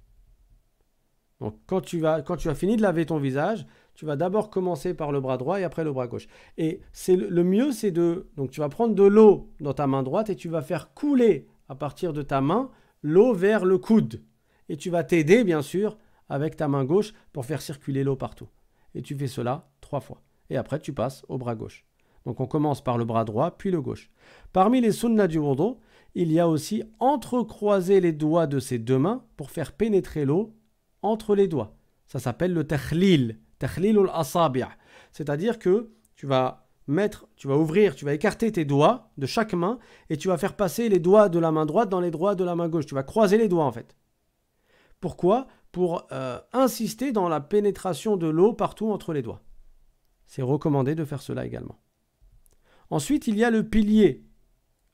Speaker 1: Donc quand tu as fini de laver ton visage, tu vas d'abord commencer par le bras droit et après le bras gauche. Et c'est le, mieux, c'est de... Donc tu vas prendre de l'eau dans ta main droite et tu vas faire couler à partir de ta main l'eau vers le coude. Et tu vas t'aider, bien sûr, avec ta main gauche pour faire circuler l'eau partout. Et tu fais cela trois fois. Et après, tu passes au bras gauche. Donc on commence par le bras droit, puis le gauche. Parmi les sunnas du wudu, il y a aussi entrecroiser les doigts de ses deux mains pour faire pénétrer l'eau entre les doigts. Ça s'appelle le tahlil, c'est-à-dire que tu vas mettre, tu vas ouvrir, tu vas écarter tes doigts de chaque main et tu vas faire passer les doigts de la main droite dans les doigts de la main gauche. Tu vas croiser les doigts en fait. Pourquoi Pour euh, insister dans la pénétration de l'eau partout entre les doigts. C'est recommandé de faire cela également. Ensuite, il y a le pilier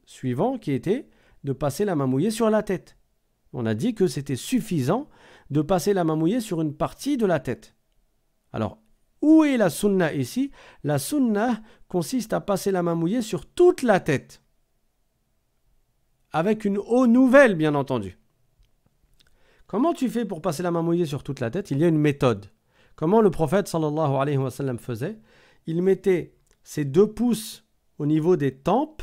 Speaker 1: suivant qui était de passer la main mouillée sur la tête. On a dit que c'était suffisant de passer la main mouillée sur une partie de la tête. Alors, où est la sunna ici La sunna consiste à passer la main mouillée sur toute la tête. Avec une eau nouvelle, bien entendu. Comment tu fais pour passer la main mouillée sur toute la tête Il y a une méthode. Comment le prophète sallallahu alayhi wa sallam faisait Il mettait ses deux pouces au niveau des tempes.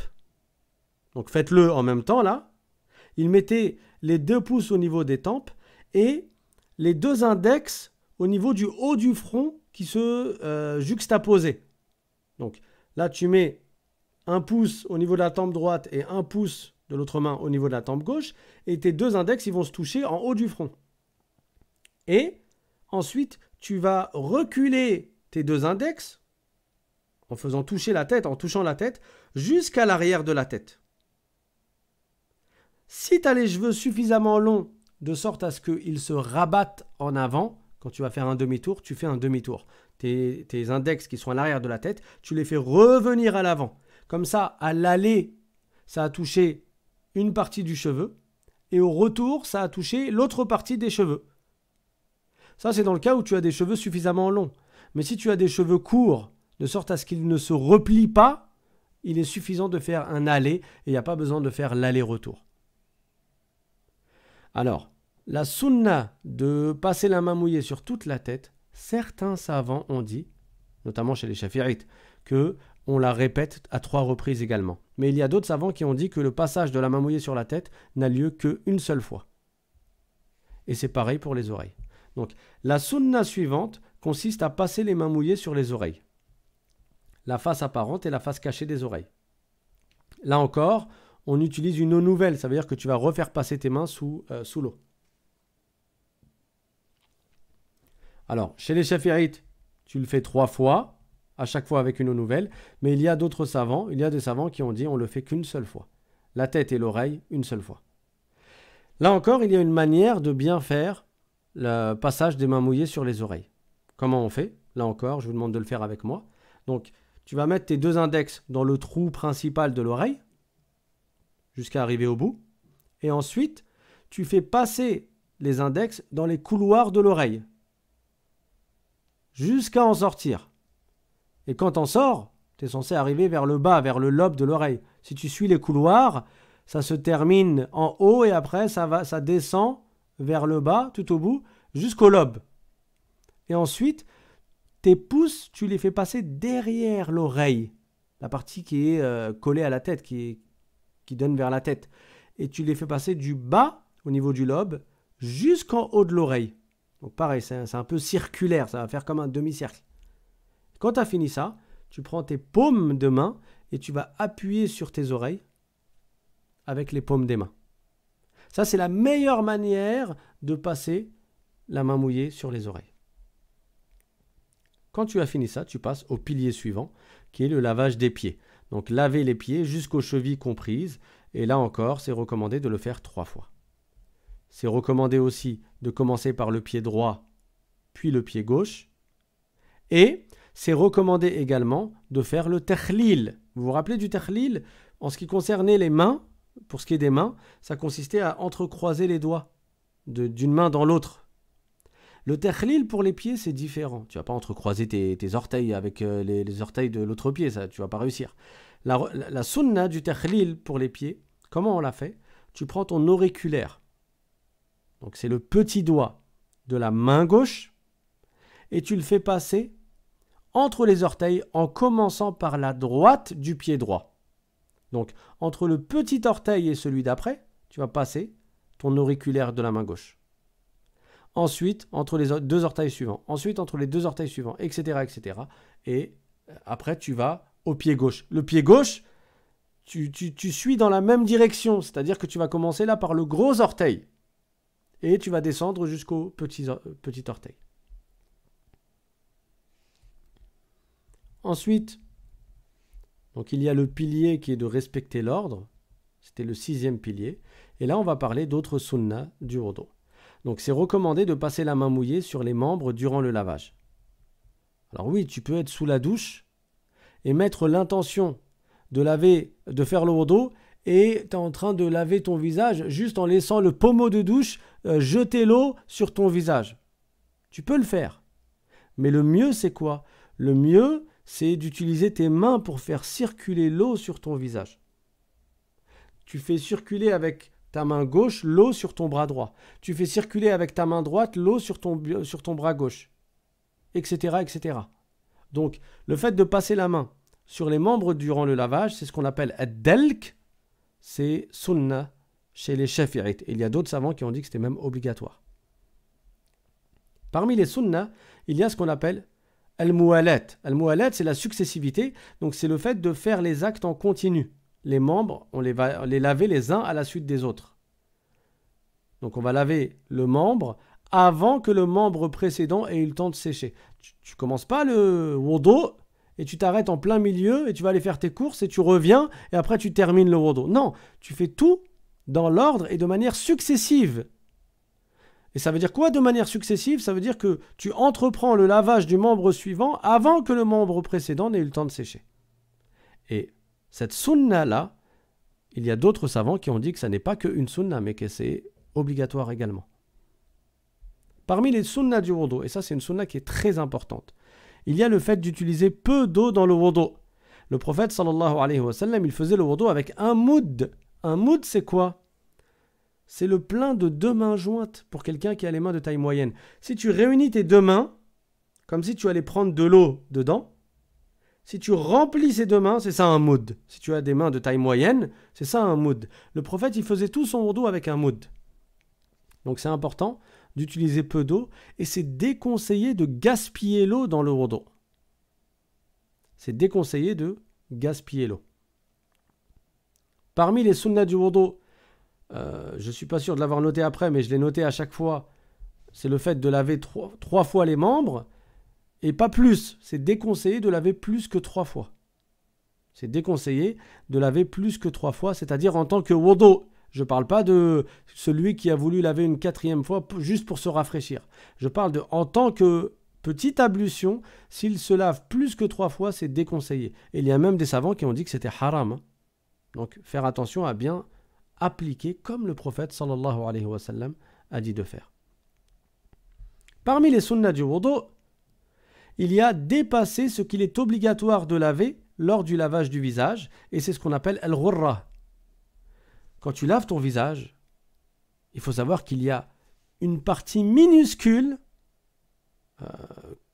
Speaker 1: Donc faites-le en même temps là. Il mettait les deux pouces au niveau des tempes et les deux index au niveau du haut du front qui se euh, juxtaposait. Donc là, tu mets un pouce au niveau de la tempe droite et un pouce de l'autre main au niveau de la tempe gauche, et tes deux index ils vont se toucher en haut du front. Et ensuite, tu vas reculer tes deux index en faisant toucher la tête, en touchant la tête, jusqu'à l'arrière de la tête. Si tu as les cheveux suffisamment longs de sorte à ce qu'ils se rabattent en avant, quand tu vas faire un demi-tour, tu fais un demi-tour. Tes, index qui sont à l'arrière de la tête, tu les fais revenir à l'avant. Comme ça, à l'aller, ça a touché une partie du cheveu, et au retour, ça a touché l'autre partie des cheveux. Ça, c'est dans le cas où tu as des cheveux suffisamment longs. Mais si tu as des cheveux courts, de sorte à ce qu'ils ne se replient pas, il est suffisant de faire un aller et il n'y a pas besoin de faire l'aller-retour. Alors, la sunna de passer la main mouillée sur toute la tête, certains savants ont dit, notamment chez les chafirites, que on la répète à trois reprises également. Mais il y a d'autres savants qui ont dit que le passage de la main mouillée sur la tête n'a lieu qu'une seule fois. Et c'est pareil pour les oreilles. Donc la sunna suivante consiste à passer les mains mouillées sur les oreilles. La face apparente et la face cachée des oreilles. Là encore, on utilise une eau nouvelle, ça veut dire que tu vas refaire passer tes mains sous, euh, sous l'eau. Alors, chez les hérites, tu le fais trois fois, à chaque fois avec une eau nouvelle, mais il y a d'autres savants, il y a des savants qui ont dit on le fait qu'une seule fois. La tête et l'oreille, une seule fois. Là encore, il y a une manière de bien faire le passage des mains mouillées sur les oreilles. Comment on fait Là encore, je vous demande de le faire avec moi. Donc, tu vas mettre tes deux index dans le trou principal de l'oreille, jusqu'à arriver au bout. Et ensuite, tu fais passer les index dans les couloirs de l'oreille, jusqu'à en sortir. Et quand sort, sors, es censé arriver vers le bas, vers le lobe de l'oreille. Si tu suis les couloirs, ça se termine en haut et après ça descend vers le bas, tout au bout, jusqu'au lobe. Et ensuite, tes pouces, tu les fais passer derrière l'oreille, la partie qui est euh, collée à la tête, qui donne vers la tête. Et tu les fais passer du bas, au niveau du lobe, jusqu'en haut de l'oreille pareil, c'est un peu circulaire, ça va faire comme un demi-cercle. Quand tu as fini ça, tu prends tes paumes de main et tu vas appuyer sur tes oreilles avec les paumes des mains. Ça, c'est la meilleure manière de passer la main mouillée sur les oreilles. Quand tu as fini ça, tu passes au pilier suivant, qui est le lavage des pieds. Donc laver les pieds jusqu'aux chevilles comprises, et là encore, c'est recommandé de le faire trois fois c'est recommandé aussi de commencer par le pied droit, puis le pied gauche. Et c'est recommandé également de faire le tehlil. Vous vous rappelez du tehlil, En ce qui concernait les mains, pour ce qui est des mains, ça consistait à entrecroiser les doigts d'une main dans l'autre. Le tehlil pour les pieds, c'est différent. Tu vas pas entrecroiser tes, orteils avec euh, les, orteils de l'autre pied, ça, tu vas pas réussir. La, la sunna du tehlil pour les pieds, comment on l'a fait Tu prends ton auriculaire donc c'est le petit doigt de la main gauche et tu le fais passer entre les orteils en commençant par la droite du pied droit. Donc entre le petit orteil et celui d'après, tu vas passer ton auriculaire de la main gauche. Ensuite, entre les deux orteils suivants. Ensuite, entre les deux orteils suivants, etc., etc. Et euh, après, tu vas au pied gauche. Le pied gauche, tu, tu, tu suis dans la même direction, c'est-à-dire que tu vas commencer là par le gros orteil et tu vas descendre jusqu'au euh, petit, orteil. Ensuite, donc il y a le pilier qui est de respecter l'ordre, c'était le sixième pilier, et là on va parler d'autres sunnas du dos. Donc c'est recommandé de passer la main mouillée sur les membres durant le lavage. Alors oui, tu peux être sous la douche et mettre l'intention de laver, de faire le dos et tu es en train de laver ton visage juste en laissant le pommeau de douche euh, jeter l'eau sur ton visage. Tu peux le faire. Mais le mieux, c'est quoi Le mieux, c'est d'utiliser tes mains pour faire circuler l'eau sur ton visage. Tu fais circuler avec ta main gauche l'eau sur ton bras droit. Tu fais circuler avec ta main droite l'eau sur ton, bras gauche. Etc. etc. Donc, le fait de passer la main sur les membres durant le lavage, c'est ce qu'on appelle delk c'est sunna chez les chefs Et Il y a d'autres savants qui ont dit que c'était même obligatoire. Parmi les sunna, il y a ce qu'on appelle al-mu'alat. Al-mu'alat, c'est la successivité, donc c'est le fait de faire les actes en continu. Les membres, on les va les laver les uns à la suite des autres. Donc on va laver le membre avant que le membre précédent ait eu le temps de sécher. Tu, commences pas le wodo » et tu t'arrêtes en plein milieu et tu vas aller faire tes courses et tu reviens et après tu termines le rodo. Non, tu fais tout dans l'ordre et de manière successive. Et ça veut dire quoi de manière successive Ça veut dire que tu entreprends le lavage du membre suivant avant que le membre précédent n'ait eu le temps de sécher. Et cette sunna-là, il y a d'autres savants qui ont dit que ça n'est pas qu'une sunna, mais que c'est obligatoire également. Parmi les sunnas du wudu, et ça c'est une sunna qui est très importante, il y a le fait d'utiliser peu d'eau dans le wudu. Le prophète sallallahu alayhi wa sallam, il faisait le wudu avec un moud. Un moud, c'est quoi C'est le plein de deux mains jointes pour quelqu'un qui a les mains de taille moyenne. Si tu réunis tes deux mains, comme si tu allais prendre de l'eau dedans, si tu remplis ces deux mains, c'est ça un moud. Si tu as des mains de taille moyenne, c'est ça un moud. Le prophète, il faisait tout son wudu avec un moud. Donc c'est important d'utiliser peu d'eau et c'est déconseillé de gaspiller l'eau dans le wodo. C'est déconseillé de gaspiller l'eau. Parmi les sunna du wodo, euh, je ne suis pas sûr de l'avoir noté après, mais je l'ai noté à chaque fois, c'est le fait de laver trois, trois fois les membres et pas plus. C'est déconseillé de laver plus que trois fois. C'est déconseillé de laver plus que trois fois, c'est-à-dire en tant que wodo. Je ne parle pas de celui qui a voulu laver une quatrième fois juste pour se rafraîchir. Je parle de en tant que petite ablution, s'il se lave plus que trois fois, c'est déconseillé. Et il y a même des savants qui ont dit que c'était haram. Hein. Donc faire attention à bien appliquer comme le prophète a dit de faire. Parmi les sunnas du wudu, il y a dépasser ce qu'il est obligatoire de laver lors du lavage du visage, et c'est ce qu'on appelle al-ghurra, quand tu laves ton visage, il faut savoir qu'il y a une partie minuscule euh,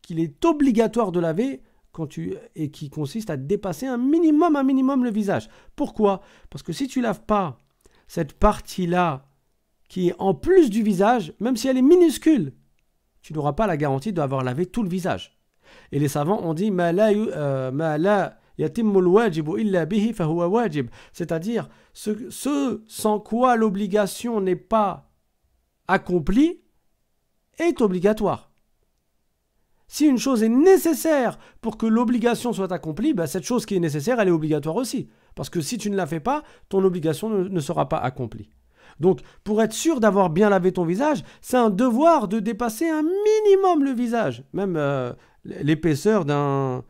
Speaker 1: qu'il est obligatoire de laver quand tu, et qui consiste à dépasser un minimum, un minimum le visage. Pourquoi Parce que si tu laves pas cette partie-là qui est en plus du visage, même si elle est minuscule, tu n'auras pas la garantie d'avoir lavé tout le visage. Et les savants ont dit mais la, euh, c'est-à-dire, ce, sans quoi l'obligation n'est pas accomplie est obligatoire. Si une chose est nécessaire pour que l'obligation soit accomplie, bah, cette chose qui est nécessaire, elle est obligatoire aussi. Parce que si tu ne la fais pas, ton obligation ne, sera pas accomplie. Donc, pour être sûr d'avoir bien lavé ton visage, c'est un devoir de dépasser un minimum le visage, même euh, l'épaisseur d'un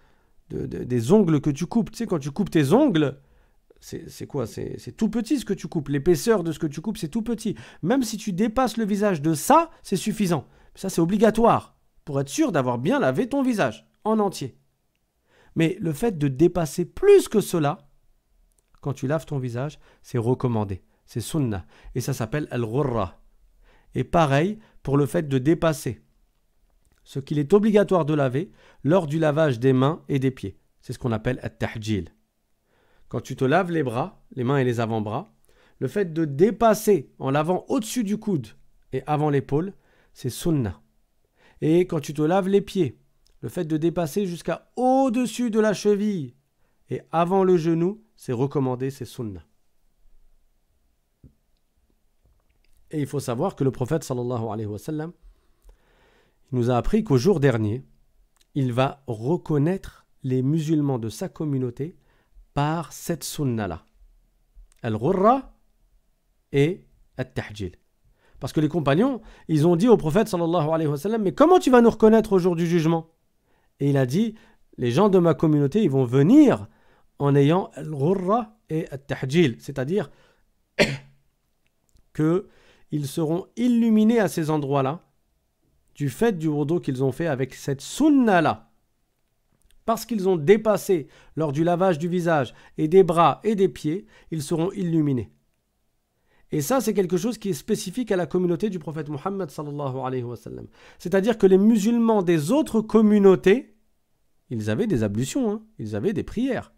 Speaker 1: des ongles que tu coupes. Tu sais, quand tu coupes tes ongles, c'est quoi C'est tout petit ce que tu coupes. L'épaisseur de ce que tu coupes, c'est tout petit. Même si tu dépasses le visage de ça, c'est suffisant. Ça, c'est obligatoire pour être sûr d'avoir bien lavé ton visage en entier. Mais le fait de dépasser plus que cela, quand tu laves ton visage, c'est recommandé. C'est sunna. Et ça s'appelle al-ghurra. Et pareil pour le fait de dépasser ce qu'il est obligatoire de laver lors du lavage des mains et des pieds. C'est ce qu'on appelle at-tahjil. Quand tu te laves les bras, les mains et les avant-bras, le fait de dépasser en lavant au-dessus du coude et avant l'épaule, c'est sunnah. Et quand tu te laves les pieds, le fait de dépasser jusqu'à au-dessus de la cheville et avant le genou, c'est recommandé, c'est sunnah. Et il faut savoir que le prophète sallallahu alayhi wa sallam, nous a appris qu'au jour dernier, il va reconnaître les musulmans de sa communauté par cette sunna-là. Al-Ghurra et Al-Tahjil. Parce que les compagnons, ils ont dit au prophète sallallahu alayhi wa sallam, mais comment tu vas nous reconnaître au jour du jugement Et il a dit, les gens de ma communauté, ils vont venir en ayant Al-Ghurra et Al-Tahjil, c'est-à-dire que ils seront illuminés à ces endroits-là du fait du wudu qu'ils ont fait avec cette sunna-là. Parce qu'ils ont dépassé lors du lavage du visage et des bras et des pieds, ils seront illuminés. Et ça, c'est quelque chose qui est spécifique à la communauté du prophète Mohammed C'est-à-dire que les musulmans des autres communautés, ils avaient des ablutions, hein. ils avaient des prières,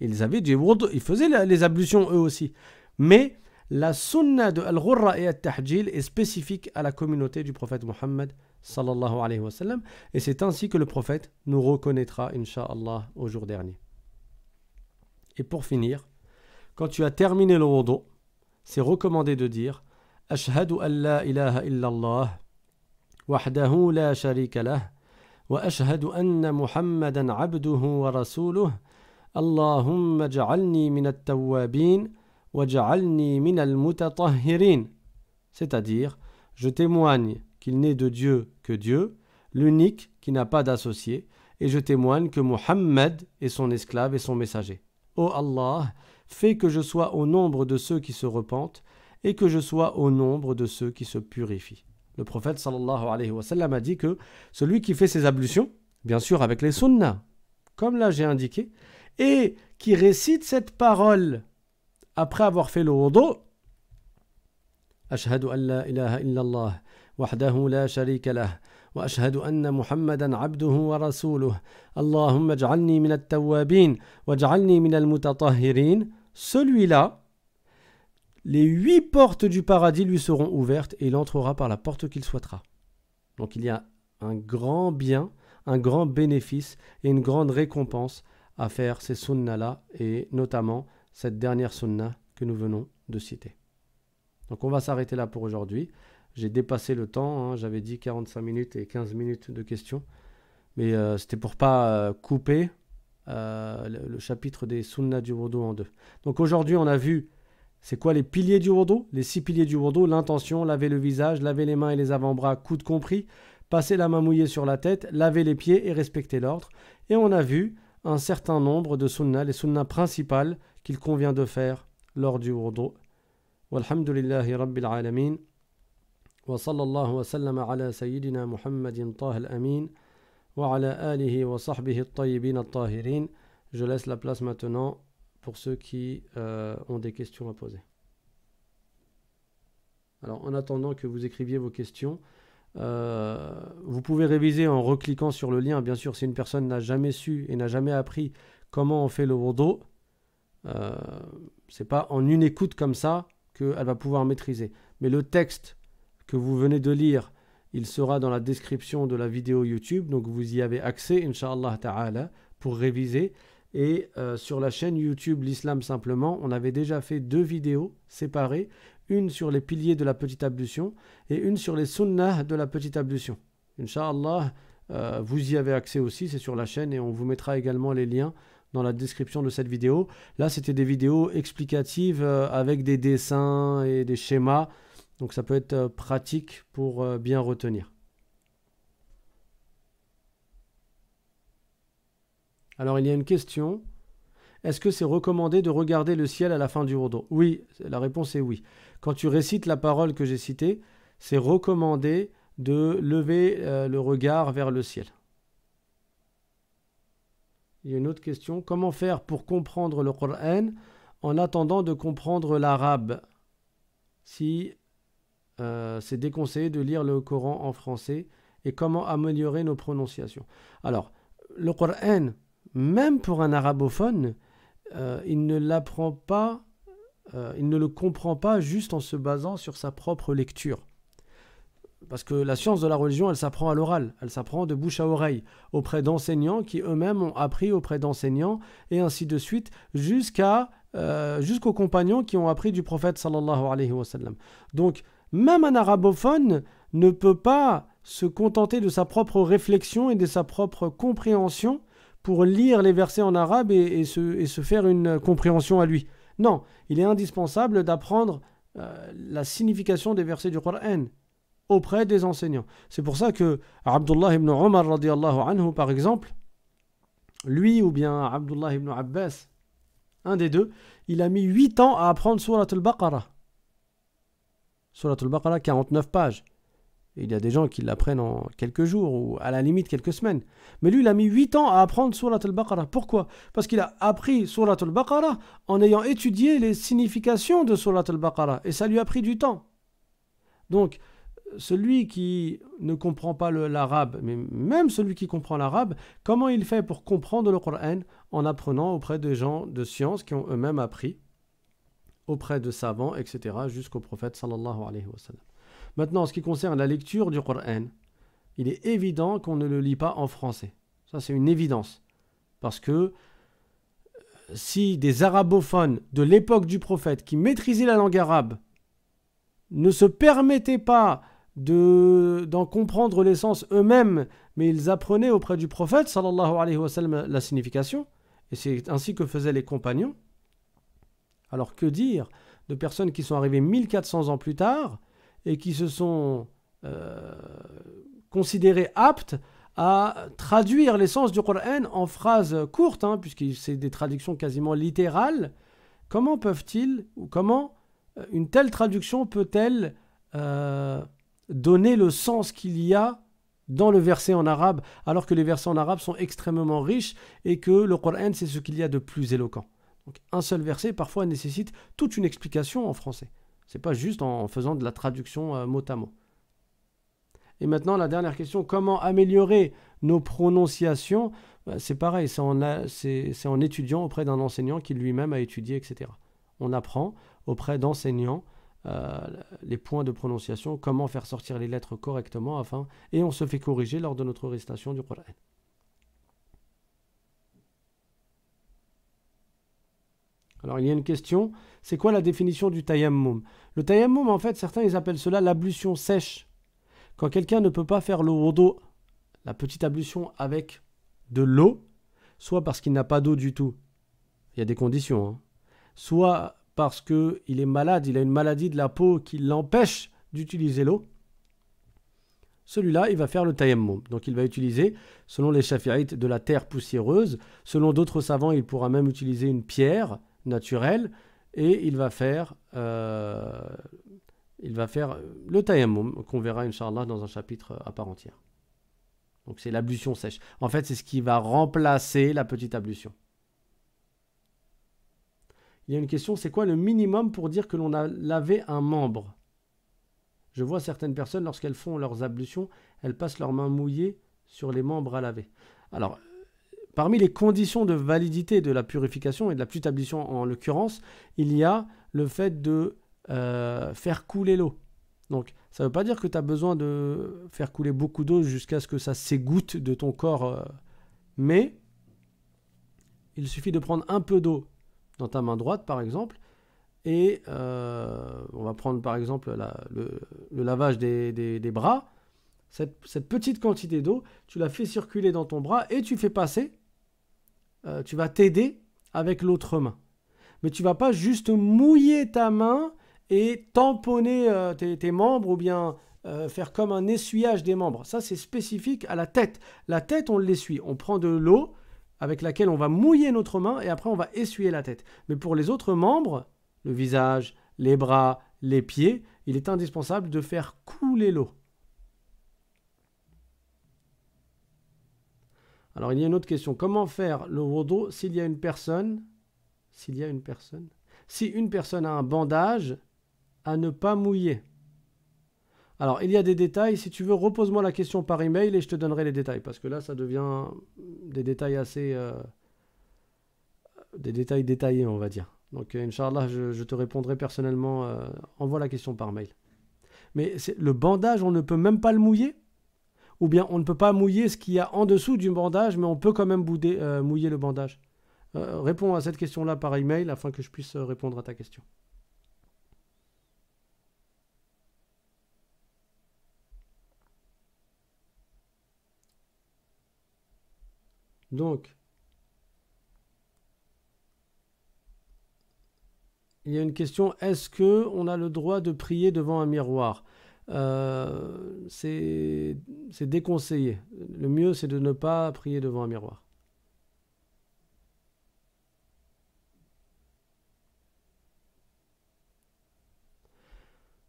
Speaker 1: ils avaient des ils faisaient les ablutions eux aussi. Mais la sunna de Al-Ghurra et Al-Tahjil est spécifique à la communauté du prophète Mohammed sallallahu alayhi wa sallam, et c'est ainsi que le prophète nous reconnaîtra, insha'Allah, au jour dernier. Et pour finir, quand tu as terminé le wudu, c'est recommandé de dire Ashhadu an la ilaha illallah, wahdahu la sharika lah, wa ashhadu anna muhammadan abduhu wa rasuluh, at-tawwabin, wa التوابين min al mutatahhirin c'est-à-dire je témoigne il n'est de Dieu que Dieu, l'unique qui n'a pas d'associé, et je témoigne que Mohammed est son esclave et son messager. Ô Allah, fais que je sois au nombre de ceux qui se repentent et que je sois au nombre de ceux qui se purifient. Le prophète sallallahu alayhi wa sallam a dit que celui qui fait ses ablutions, bien sûr avec les sunnas, comme là j'ai indiqué, et qui récite cette parole après avoir fait le wudu, Ashhadu an la ilaha illallah celui-là les huit portes du paradis lui seront ouvertes et il entrera par la porte qu'il souhaitera donc il y a un grand bien un grand bénéfice et une grande récompense à faire ces sunnas là et notamment cette dernière sunna que nous venons de citer donc on va s'arrêter là pour aujourd'hui j'ai dépassé le temps, hein. j'avais dit 45 minutes et 15 minutes de questions. Mais euh, c'était pour pas euh, couper euh, le, chapitre des sunnas du Wodo en deux. Donc aujourd'hui, on a vu c'est quoi les piliers du Wodo Les six piliers du Wodo l'intention, laver le visage, laver les mains et les avant-bras, coup de compris, passer la main mouillée sur la tête, laver les pieds et respecter l'ordre. Et on a vu un certain nombre de sunnas, les sunnas principales qu'il convient de faire lors du Wodo. Walhamdulillahi Rabbil Alameen. Je laisse la place maintenant pour ceux qui euh, ont des questions à poser. Alors en attendant que vous écriviez vos questions, euh, vous pouvez réviser en recliquant sur le lien. Bien sûr, si une personne n'a jamais su et n'a jamais appris comment on fait le wodo, ce euh, c'est pas en une écoute comme ça qu'elle va pouvoir maîtriser. Mais le texte que vous venez de lire, il sera dans la description de la vidéo YouTube. Donc vous y avez accès, Inch'Allah Ta'ala, pour réviser. Et euh, sur la chaîne YouTube L'Islam Simplement, on avait déjà fait deux vidéos séparées, une sur les piliers de la petite ablution et une sur les sunnahs de la petite ablution. Inch'Allah, euh, vous y avez accès aussi, c'est sur la chaîne et on vous mettra également les liens dans la description de cette vidéo. Là, c'était des vidéos explicatives euh, avec des dessins et des schémas. Donc ça peut être euh, pratique pour euh, bien retenir. Alors il y a une question. Est-ce que c'est recommandé de regarder le ciel à la fin du rodo Oui, la réponse est oui. Quand tu récites la parole que j'ai citée, c'est recommandé de lever euh, le regard vers le ciel. Il y a une autre question. Comment faire pour comprendre le Coran en attendant de comprendre l'arabe Si euh, c'est déconseillé de lire le Coran en français et comment améliorer nos prononciations. Alors, le Coran, même pour un arabophone, euh, il ne l'apprend pas, euh, il ne le comprend pas juste en se basant sur sa propre lecture. Parce que la science de la religion, elle s'apprend à l'oral, elle s'apprend de bouche à oreille, auprès d'enseignants qui eux-mêmes ont appris auprès d'enseignants, et ainsi de suite, jusqu'à jusqu'aux compagnons qui ont appris du prophète sallallahu Donc, même un arabophone ne peut pas se contenter de sa propre réflexion et de sa propre compréhension pour lire les versets en arabe et, se, faire une compréhension à lui. Non, il est indispensable d'apprendre euh, la signification des versets du Coran auprès des enseignants. C'est pour ça que Abdullah ibn Omar, anhu, par exemple, lui ou bien Abdullah ibn Abbas, un des deux, il a mis huit ans à apprendre Surat al-Baqarah. Surat al-Baqarah, 49 pages. il y a des gens qui l'apprennent en quelques jours ou à la limite quelques semaines. Mais lui, il a mis 8 ans à apprendre Surat al-Baqarah. Pourquoi Parce qu'il a appris Surat al-Baqarah en ayant étudié les significations de Surat al-Baqarah. Et ça lui a pris du temps. Donc, celui qui ne comprend pas l'arabe, mais même celui qui comprend l'arabe, comment il fait pour comprendre le Coran en apprenant auprès des gens de science qui ont eux-mêmes appris auprès de savants, etc., jusqu'au prophète sallallahu alayhi wa Maintenant, en ce qui concerne la lecture du Coran, il est évident qu'on ne le lit pas en français. Ça, c'est une évidence. Parce que euh, si des arabophones de l'époque du prophète qui maîtrisaient la langue arabe ne se permettaient pas de, d'en comprendre l'essence eux-mêmes, mais ils apprenaient auprès du prophète sallallahu alayhi wa la signification, et c'est ainsi que faisaient les compagnons, alors que dire de personnes qui sont arrivées 1400 ans plus tard et qui se sont euh, considérées aptes à traduire l'essence du Coran en phrases courtes, hein, puisque c'est des traductions quasiment littérales, comment peuvent-ils, ou comment euh, une telle traduction peut-elle euh, donner le sens qu'il y a dans le verset en arabe, alors que les versets en arabe sont extrêmement riches et que le Coran, c'est ce qu'il y a de plus éloquent donc un seul verset parfois nécessite toute une explication en français. C'est pas juste en faisant de la traduction euh, mot à mot. Et maintenant la dernière question comment améliorer nos prononciations bah, C'est pareil, euh, c'est en, étudiant auprès d'un enseignant qui lui-même a étudié, etc. On apprend auprès d'enseignants. Euh, les points de prononciation, comment faire sortir les lettres correctement afin, et on se fait corriger lors de notre récitation du Qur'an. Alors il y a une question, c'est quoi la définition du tayammum Le tayammum, en fait, certains ils appellent cela l'ablution sèche. Quand quelqu'un ne peut pas faire le wudu, la petite ablution avec de l'eau, soit parce qu'il n'a pas d'eau du tout, il y a des conditions, hein. soit parce qu'il est malade, il a une maladie de la peau qui l'empêche d'utiliser l'eau, celui-là, il va faire le tayammum. Donc il va utiliser, selon les Chafirites de la terre poussiéreuse. Selon d'autres savants, il pourra même utiliser une pierre naturel et il va faire, euh, il va faire le tayammum qu'on verra inshallah dans un chapitre à part entière. Donc c'est l'ablution sèche. En fait, c'est ce qui va remplacer la petite ablution. Il y a une question, c'est quoi le minimum pour dire que l'on a lavé un membre Je vois certaines personnes, lorsqu'elles font leurs ablutions, elles passent leurs mains mouillées sur les membres à laver. Alors, Parmi les conditions de validité de la purification et de la putablition, en l'occurrence, il y a le fait de euh, faire couler l'eau. Donc ça ne veut pas dire que tu as besoin de faire couler beaucoup d'eau jusqu'à ce que ça s'égoutte de ton corps. Euh, mais il suffit de prendre un peu d'eau dans ta main droite par exemple. Et euh, on va prendre par exemple le, lavage des, bras. cette, petite quantité d'eau, tu la fais circuler dans ton bras et tu fais passer euh, tu vas t'aider avec l'autre main. Mais tu ne vas pas juste mouiller ta main et tamponner euh, tes, membres ou bien euh, faire comme un essuyage des membres. Ça, c'est spécifique à la tête. La tête, on l'essuie. On prend de l'eau avec laquelle on va mouiller notre main et après on va essuyer la tête. Mais pour les autres membres, le visage, les bras, les pieds, il est indispensable de faire couler l'eau. Alors il y a une autre question. Comment faire le rodo s'il y a une personne S'il y a une personne Si une personne a un bandage à ne pas mouiller. Alors il y a des détails. Si tu veux, repose-moi la question par email et je te donnerai les détails. Parce que là, ça devient des détails assez. Euh, des détails détaillés, on va dire. Donc, euh, Inch'Allah, je, je te répondrai personnellement. Euh, envoie la question par mail. Mais le bandage, on ne peut même pas le mouiller ou bien on ne peut pas mouiller ce qu'il y a en dessous du bandage, mais on peut quand même euh, mouiller le bandage euh, Réponds à cette question-là par email afin que je puisse euh, répondre à ta question. Donc, il y a une question, est-ce qu'on a le droit de prier devant un miroir euh, c'est déconseillé. Le mieux, c'est de ne pas prier devant un miroir.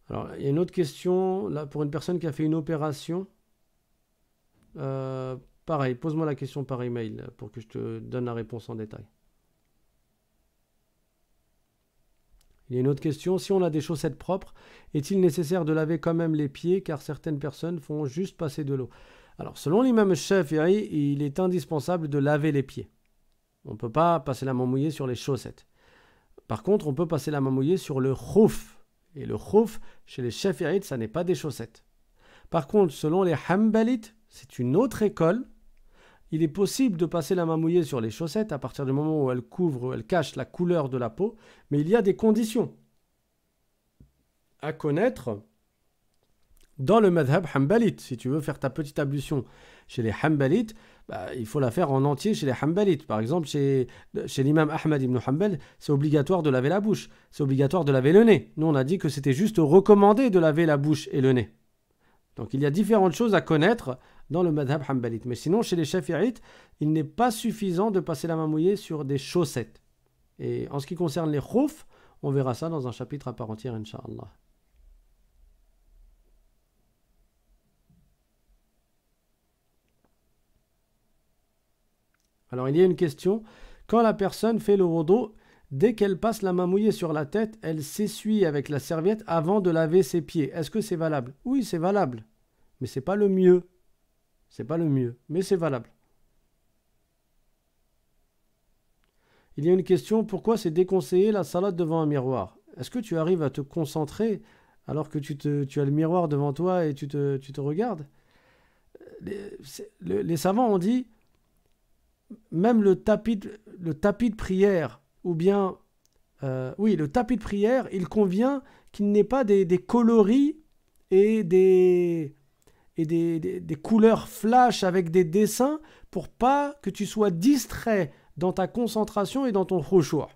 Speaker 1: Alors, il y a une autre question, là, pour une personne qui a fait une opération. Euh, pareil, pose-moi la question par email pour que je te donne la réponse en détail. Il y a une autre question. Si on a des chaussettes propres, est-il nécessaire de laver quand même les pieds car certaines personnes font juste passer de l'eau Alors, selon l'imam Shafi'i, il est indispensable de laver les pieds. On ne peut pas passer la main mouillée sur les chaussettes. Par contre, on peut passer la main mouillée sur le khouf. Et le khouf, chez les shafi'i, ça n'est pas des chaussettes. Par contre, selon les hambalites, c'est une autre école il est possible de passer la main mouillée sur les chaussettes à partir du moment où elle couvre, elle cache la couleur de la peau, mais il y a des conditions à connaître dans le madhab Hanbalit. Si tu veux faire ta petite ablution chez les Hanbalites, bah, il faut la faire en entier chez les Hanbalites. Par exemple, chez, chez l'imam Ahmad ibn Hanbal, c'est obligatoire de laver la bouche, c'est obligatoire de laver le nez. Nous, on a dit que c'était juste recommandé de laver la bouche et le nez. Donc il y a différentes choses à connaître dans le madhab hanbalite. Mais sinon, chez les shafi'ites, il n'est pas suffisant de passer la main mouillée sur des chaussettes. Et en ce qui concerne les khouf, on verra ça dans un chapitre à part entière, Inch'Allah. Alors il y a une question. Quand la personne fait le rodo, dès qu'elle passe la main mouillée sur la tête, elle s'essuie avec la serviette avant de laver ses pieds. Est-ce que c'est valable Oui, c'est valable. Mais c'est pas le mieux. C'est pas le mieux, mais c'est valable. Il y a une question, pourquoi c'est déconseillé la salade devant un miroir Est-ce que tu arrives à te concentrer alors que tu, tu as le miroir devant toi et tu te, regardes les, savants ont dit, même le tapis, de, prière, ou bien, euh, oui, le tapis de prière, il convient qu'il n'ait pas des coloris et des, et des, couleurs flash avec des dessins pour pas que tu sois distrait dans ta concentration et dans ton choix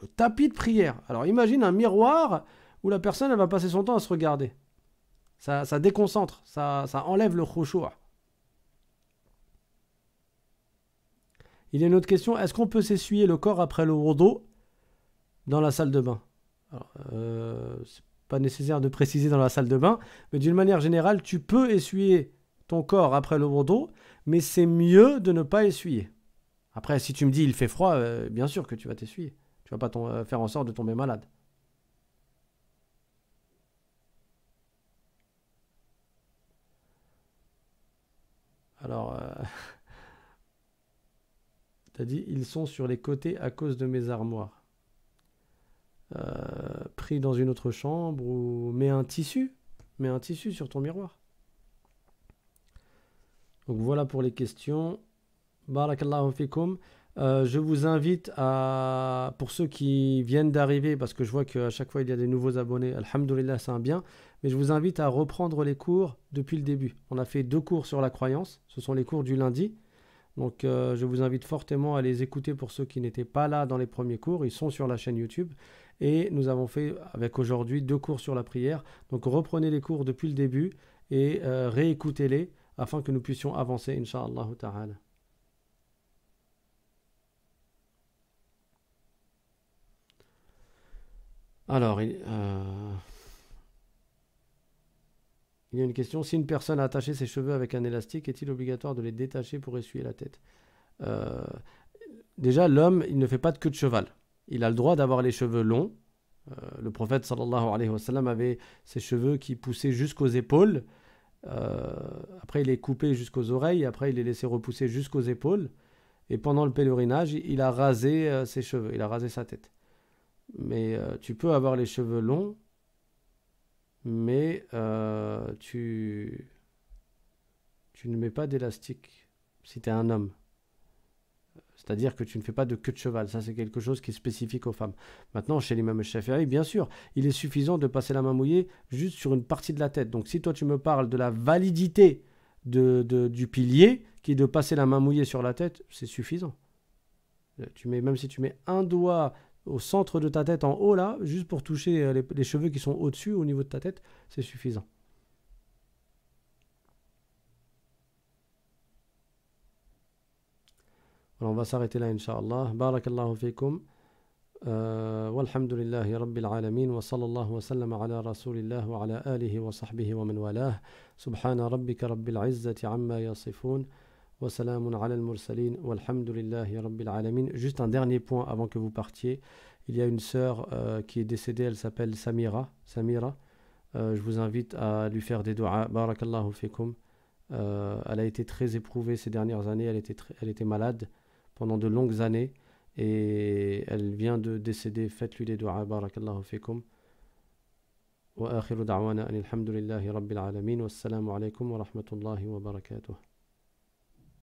Speaker 1: Le tapis de prière. Alors imagine un miroir où la personne elle va passer son temps à se regarder. Ça, ça déconcentre, ça, ça, enlève le choix Il y a une autre question. Est-ce qu'on peut s'essuyer le corps après le rodo dans la salle de bain euh, pas nécessaire de préciser dans la salle de bain, mais d'une manière générale, tu peux essuyer ton corps après le d'eau, mais c'est mieux de ne pas essuyer. Après, si tu me dis il fait froid, euh, bien sûr que tu vas t'essuyer. Tu vas pas euh, faire en sorte de tomber malade. Alors, euh, tu as dit ils sont sur les côtés à cause de mes armoires. Euh, pris dans une autre chambre ou mets un tissu, mets un tissu sur ton miroir. Donc voilà pour les questions. Barakallahu fikum. Euh, je vous invite à, pour ceux qui viennent d'arriver, parce que je vois qu'à chaque fois il y a des nouveaux abonnés, Alhamdulillah, c'est un bien, mais je vous invite à reprendre les cours depuis le début. On a fait deux cours sur la croyance, ce sont les cours du lundi. Donc euh, je vous invite fortement à les écouter pour ceux qui n'étaient pas là dans les premiers cours, ils sont sur la chaîne YouTube. Et nous avons fait avec aujourd'hui deux cours sur la prière. Donc reprenez les cours depuis le début et euh, réécoutez-les afin que nous puissions avancer, Inch'Allah ta'ala. Alors, euh, il, y a une question. Si une personne a attaché ses cheveux avec un élastique, est-il obligatoire de les détacher pour essuyer la tête euh, Déjà, l'homme, il ne fait pas de queue de cheval il a le droit d'avoir les cheveux longs. Euh, le prophète sallallahu alayhi wa sallam avait ses cheveux qui poussaient jusqu'aux épaules. Euh, après, il est coupé jusqu'aux oreilles. Après, il est laissé repousser jusqu'aux épaules. Et pendant le pèlerinage, il a rasé euh, ses cheveux, il a rasé sa tête. Mais tu peux avoir les cheveux longs, mais tu, tu ne mets pas d'élastique si tu es un homme. C'est-à-dire que tu ne fais pas de queue de cheval. Ça, c'est quelque chose qui est spécifique aux femmes. Maintenant, chez les mêmes bien sûr, il est suffisant de passer la main mouillée juste sur une partie de la tête. Donc, si toi, tu me parles de la validité de, du pilier, qui est de passer la main mouillée sur la tête, c'est suffisant. Euh, tu mets, même si tu mets un doigt au centre de ta tête en haut, là, juste pour toucher euh, les cheveux qui sont au-dessus, au niveau de ta tête, c'est suffisant. On va s'arrêter là, inshallah Barakallahu fikum. والحمد لله رب العالمين وصلى الله وسلم على رسول الله وعلى آله وصحبه ومن والاه سبحان ربك رب العزة عما يصفون وسلام على المرسلين والحمد لله رب العالمين Juste un dernier point avant que vous partiez. Il y a une sœur euh, qui est décédée, elle s'appelle Samira. Samira. Euh, je vous invite à lui faire des doigts. Barakallahu fikum. Euh, elle a été très éprouvée ces dernières années, elle était, très, elle était malade. pendant de longues années et elle vient de décéder. Faites-lui des doigts. Barakallahu fikum. Wa akhiru da'wana anilhamdulillahi rabbil alameen. Wassalamu alaykum wa rahmatullahi wa barakatuh.